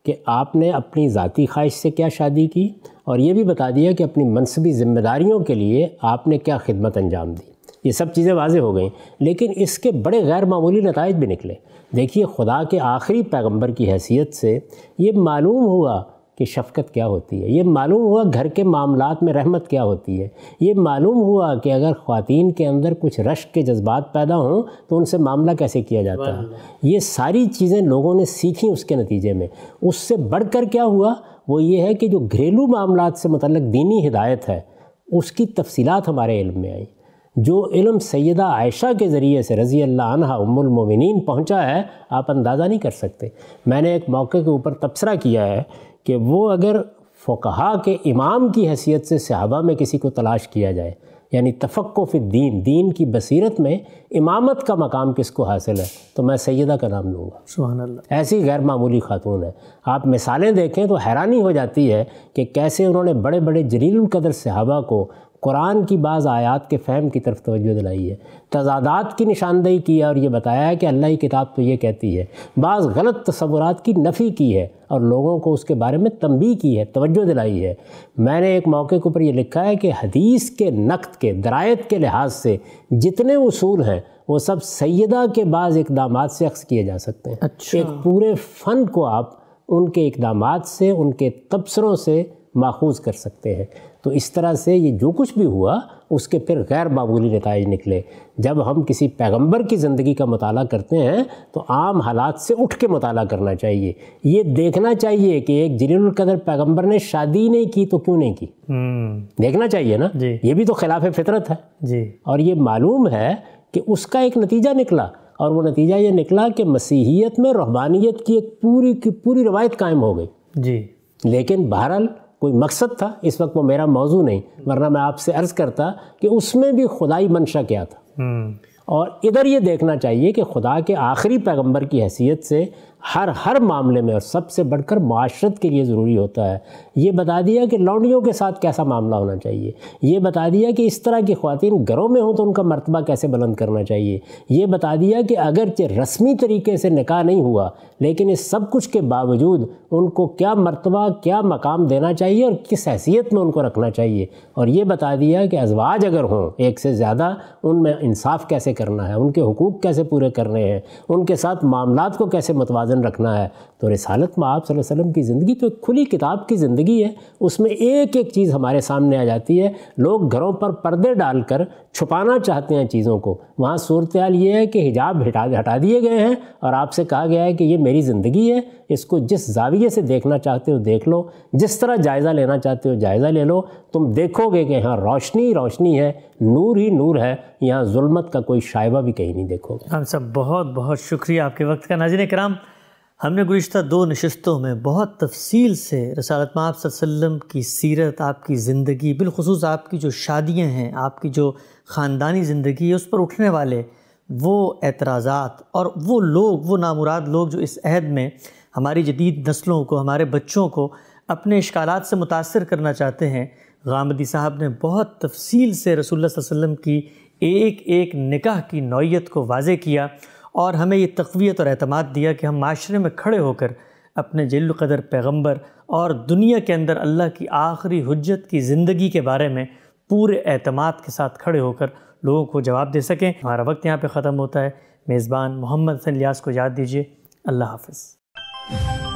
कि आपने अपनी ज़ाती ख्वाहिश से क्या शादी की और ये भी बता दिया कि अपनी मनसबी ज़िम्मेदारियों के लिए आपने क्या खिदमत अंजाम दी ये सब चीज़ें वाज हो गई लेकिन इसके बड़े गैर मामूली नतज भी निकले देखिए खुदा के आखिरी पैगम्बर की हैसियत से ये मालूम हुआ कि शफ़क़त क्या होती है ये मालूम हुआ घर के मामलों में रहमत क्या होती है ये मालूम हुआ कि अगर ख़वान के अंदर कुछ रश के जज्बात पैदा हों तो उनसे मामला कैसे किया जाता है ये सारी चीज़ें लोगों ने सीखी उसके नतीजे में उससे बढ़ कर क्या हुआ वो ये है कि जो घरेलू मामला से मतलब दीनी हिदायत है उसकी तफसीत हमारे इल्म में आई जो इलम सैदा आयशा के ज़रिए से रज़ी अल्लाह उमिन पहुँचा है आप अंदाज़ा नहीं कर सकते मैंने एक मौके के ऊपर तबसरा किया है कि वो अगर फोकहा के इमाम की हैसियत से सहाबा में किसी को तलाश किया जाए यानी फिर दीन दीन की बसीरत में इमामत का मकाम किसको हासिल है तो मैं सैदा का नाम लूँगा ऐसी गैर मामूली खातून है आप मिसालें देखें तो हैरानी हो जाती है कि कैसे उन्होंने बड़े बड़े जरील कदर सहाबा को कुरान की बाज़ आयात के फ़हम की तरफ तोज्जो दिलाई है तजादात की निशानदेही की है और ये बताया है कि अल्लाह की किताब तो ये कहती है बाज़ गलत तस्वूर की नफ़ी की है और लोगों को उसके बारे में तंबी की है तोज्जो दिलाई है मैंने एक मौके के ऊपर ये लिखा है कि हदीस के नक़ के दरायत के लिहाज से जितने असूल हैं वो सब सैदा के बाद इकदाम से अक्स किए जा सकते हैं अच्छा। एक पूरे फ़न को आप उनके इकदाम से उनके तबसरों से माखूज कर सकते हैं तो इस तरह से ये जो कुछ भी हुआ उसके फिर गैर मामूली नतज निकले जब हम किसी पैगंबर की ज़िंदगी का मताल करते हैं तो आम हालात से उठ के मताल करना चाहिए ये देखना चाहिए कि एक जलीलकदर पैगंबर ने शादी नहीं की तो क्यों नहीं की हम्म। देखना चाहिए ना ये भी तो खिलाफ फितरत है जी और ये मालूम है कि उसका एक नतीजा निकला और वो नतीजा ये निकला कि मसीहियत में रहमानियत की एक पूरी की पूरी रवायत कायम हो गई जी लेकिन बहरहाल कोई मकसद था इस वक्त वो मेरा मौजू नहीं वरना मैं आपसे अर्ज़ करता कि उसमें भी खुदाई मंशा क्या था हम्म। और इधर ये देखना चाहिए कि खुदा के आखिरी पैगंबर की हैसियत से हर हर मामले में और सबसे बढ़कर माशरत के लिए ज़रूरी होता है ये बता दिया कि लौंडियों के साथ कैसा मामला होना चाहिए ये बता दिया कि इस तरह की खातन घरों में हों तो उनका मरतबा कैसे बुलंद करना चाहिए ये बता दिया कि अगरचे रस्मी तरीके से निकाह नहीं हुआ लेकिन इस सब कुछ के बावजूद उनको क्या मरतबा क्या मकाम देना चाहिए और किस हैसियत में उनको रखना चाहिए और ये बता दिया कि अजवाज अगर हों एक से ज़्यादा उनमें इंसाफ कैसे करना है उनके हकूक़ कैसे पूरे करने हैं उनके साथ मामला को कैसे मतवाज़ तोज़न रखना है तो रिसालत में आप वसल्लम की ज़िंदगी तो एक खुली किताब की ज़िंदगी है उसमें एक एक चीज़ हमारे सामने आ जाती है लोग घरों पर पर्दे डालकर छुपाना चाहते हैं चीज़ों को वहाँ सूरत हाल ये है कि हिजाब हटा हटा दिए गए हैं और आपसे कहा गया है कि ये मेरी ज़िंदगी है इसको जिस जाविये से देखना चाहते हो देख लो जिस तरह जायज़ा लेना चाहते हो जायज़ा ले लो तुम देखोगे कि यहाँ रोशनी ही रोशनी है नूर ही नूर है यहाँ जुल्मत का कोई शायबा भी कहीं नहीं देखोगे हम सब बहुत बहुत शुक्रिया आपके वक्त का नाजिन कराम हमने गुज्त दो नशस्तों में बहुत तफसील से रसालत आप वसम की सीरत आपकी ज़िंदगी बिलखसूस आपकी जो शादियाँ हैं आपकी जो ख़ानदानी ज़िंदगी है उस पर उठने वाले वो एतराज़ात और वो लोग वो नामुराद लोग जो इस अहद में हमारी जदीद नस्लों को हमारे बच्चों को अपने इश्काल से मुतासर करना चाहते हैं गामदी साहब ने बहुत तफसील से रसोल्ला वसम की एक एक निकाह की नौीयत को वाजे किया और हमें ये तकवीत और अहतम दिया कि हम माशरे में खड़े होकर अपने जल्ल कदर पैगम्बर और दुनिया के अंदर अल्लाह की आखिरी हजत की ज़िंदगी के बारे में पूरे अतमाद के साथ खड़े होकर लोगों को जवाब दे सकें हमारा वक्त यहाँ पर ख़त्म होता है मेज़बान मोहम्मद सलियास को याद दीजिए अल्लाह हाफ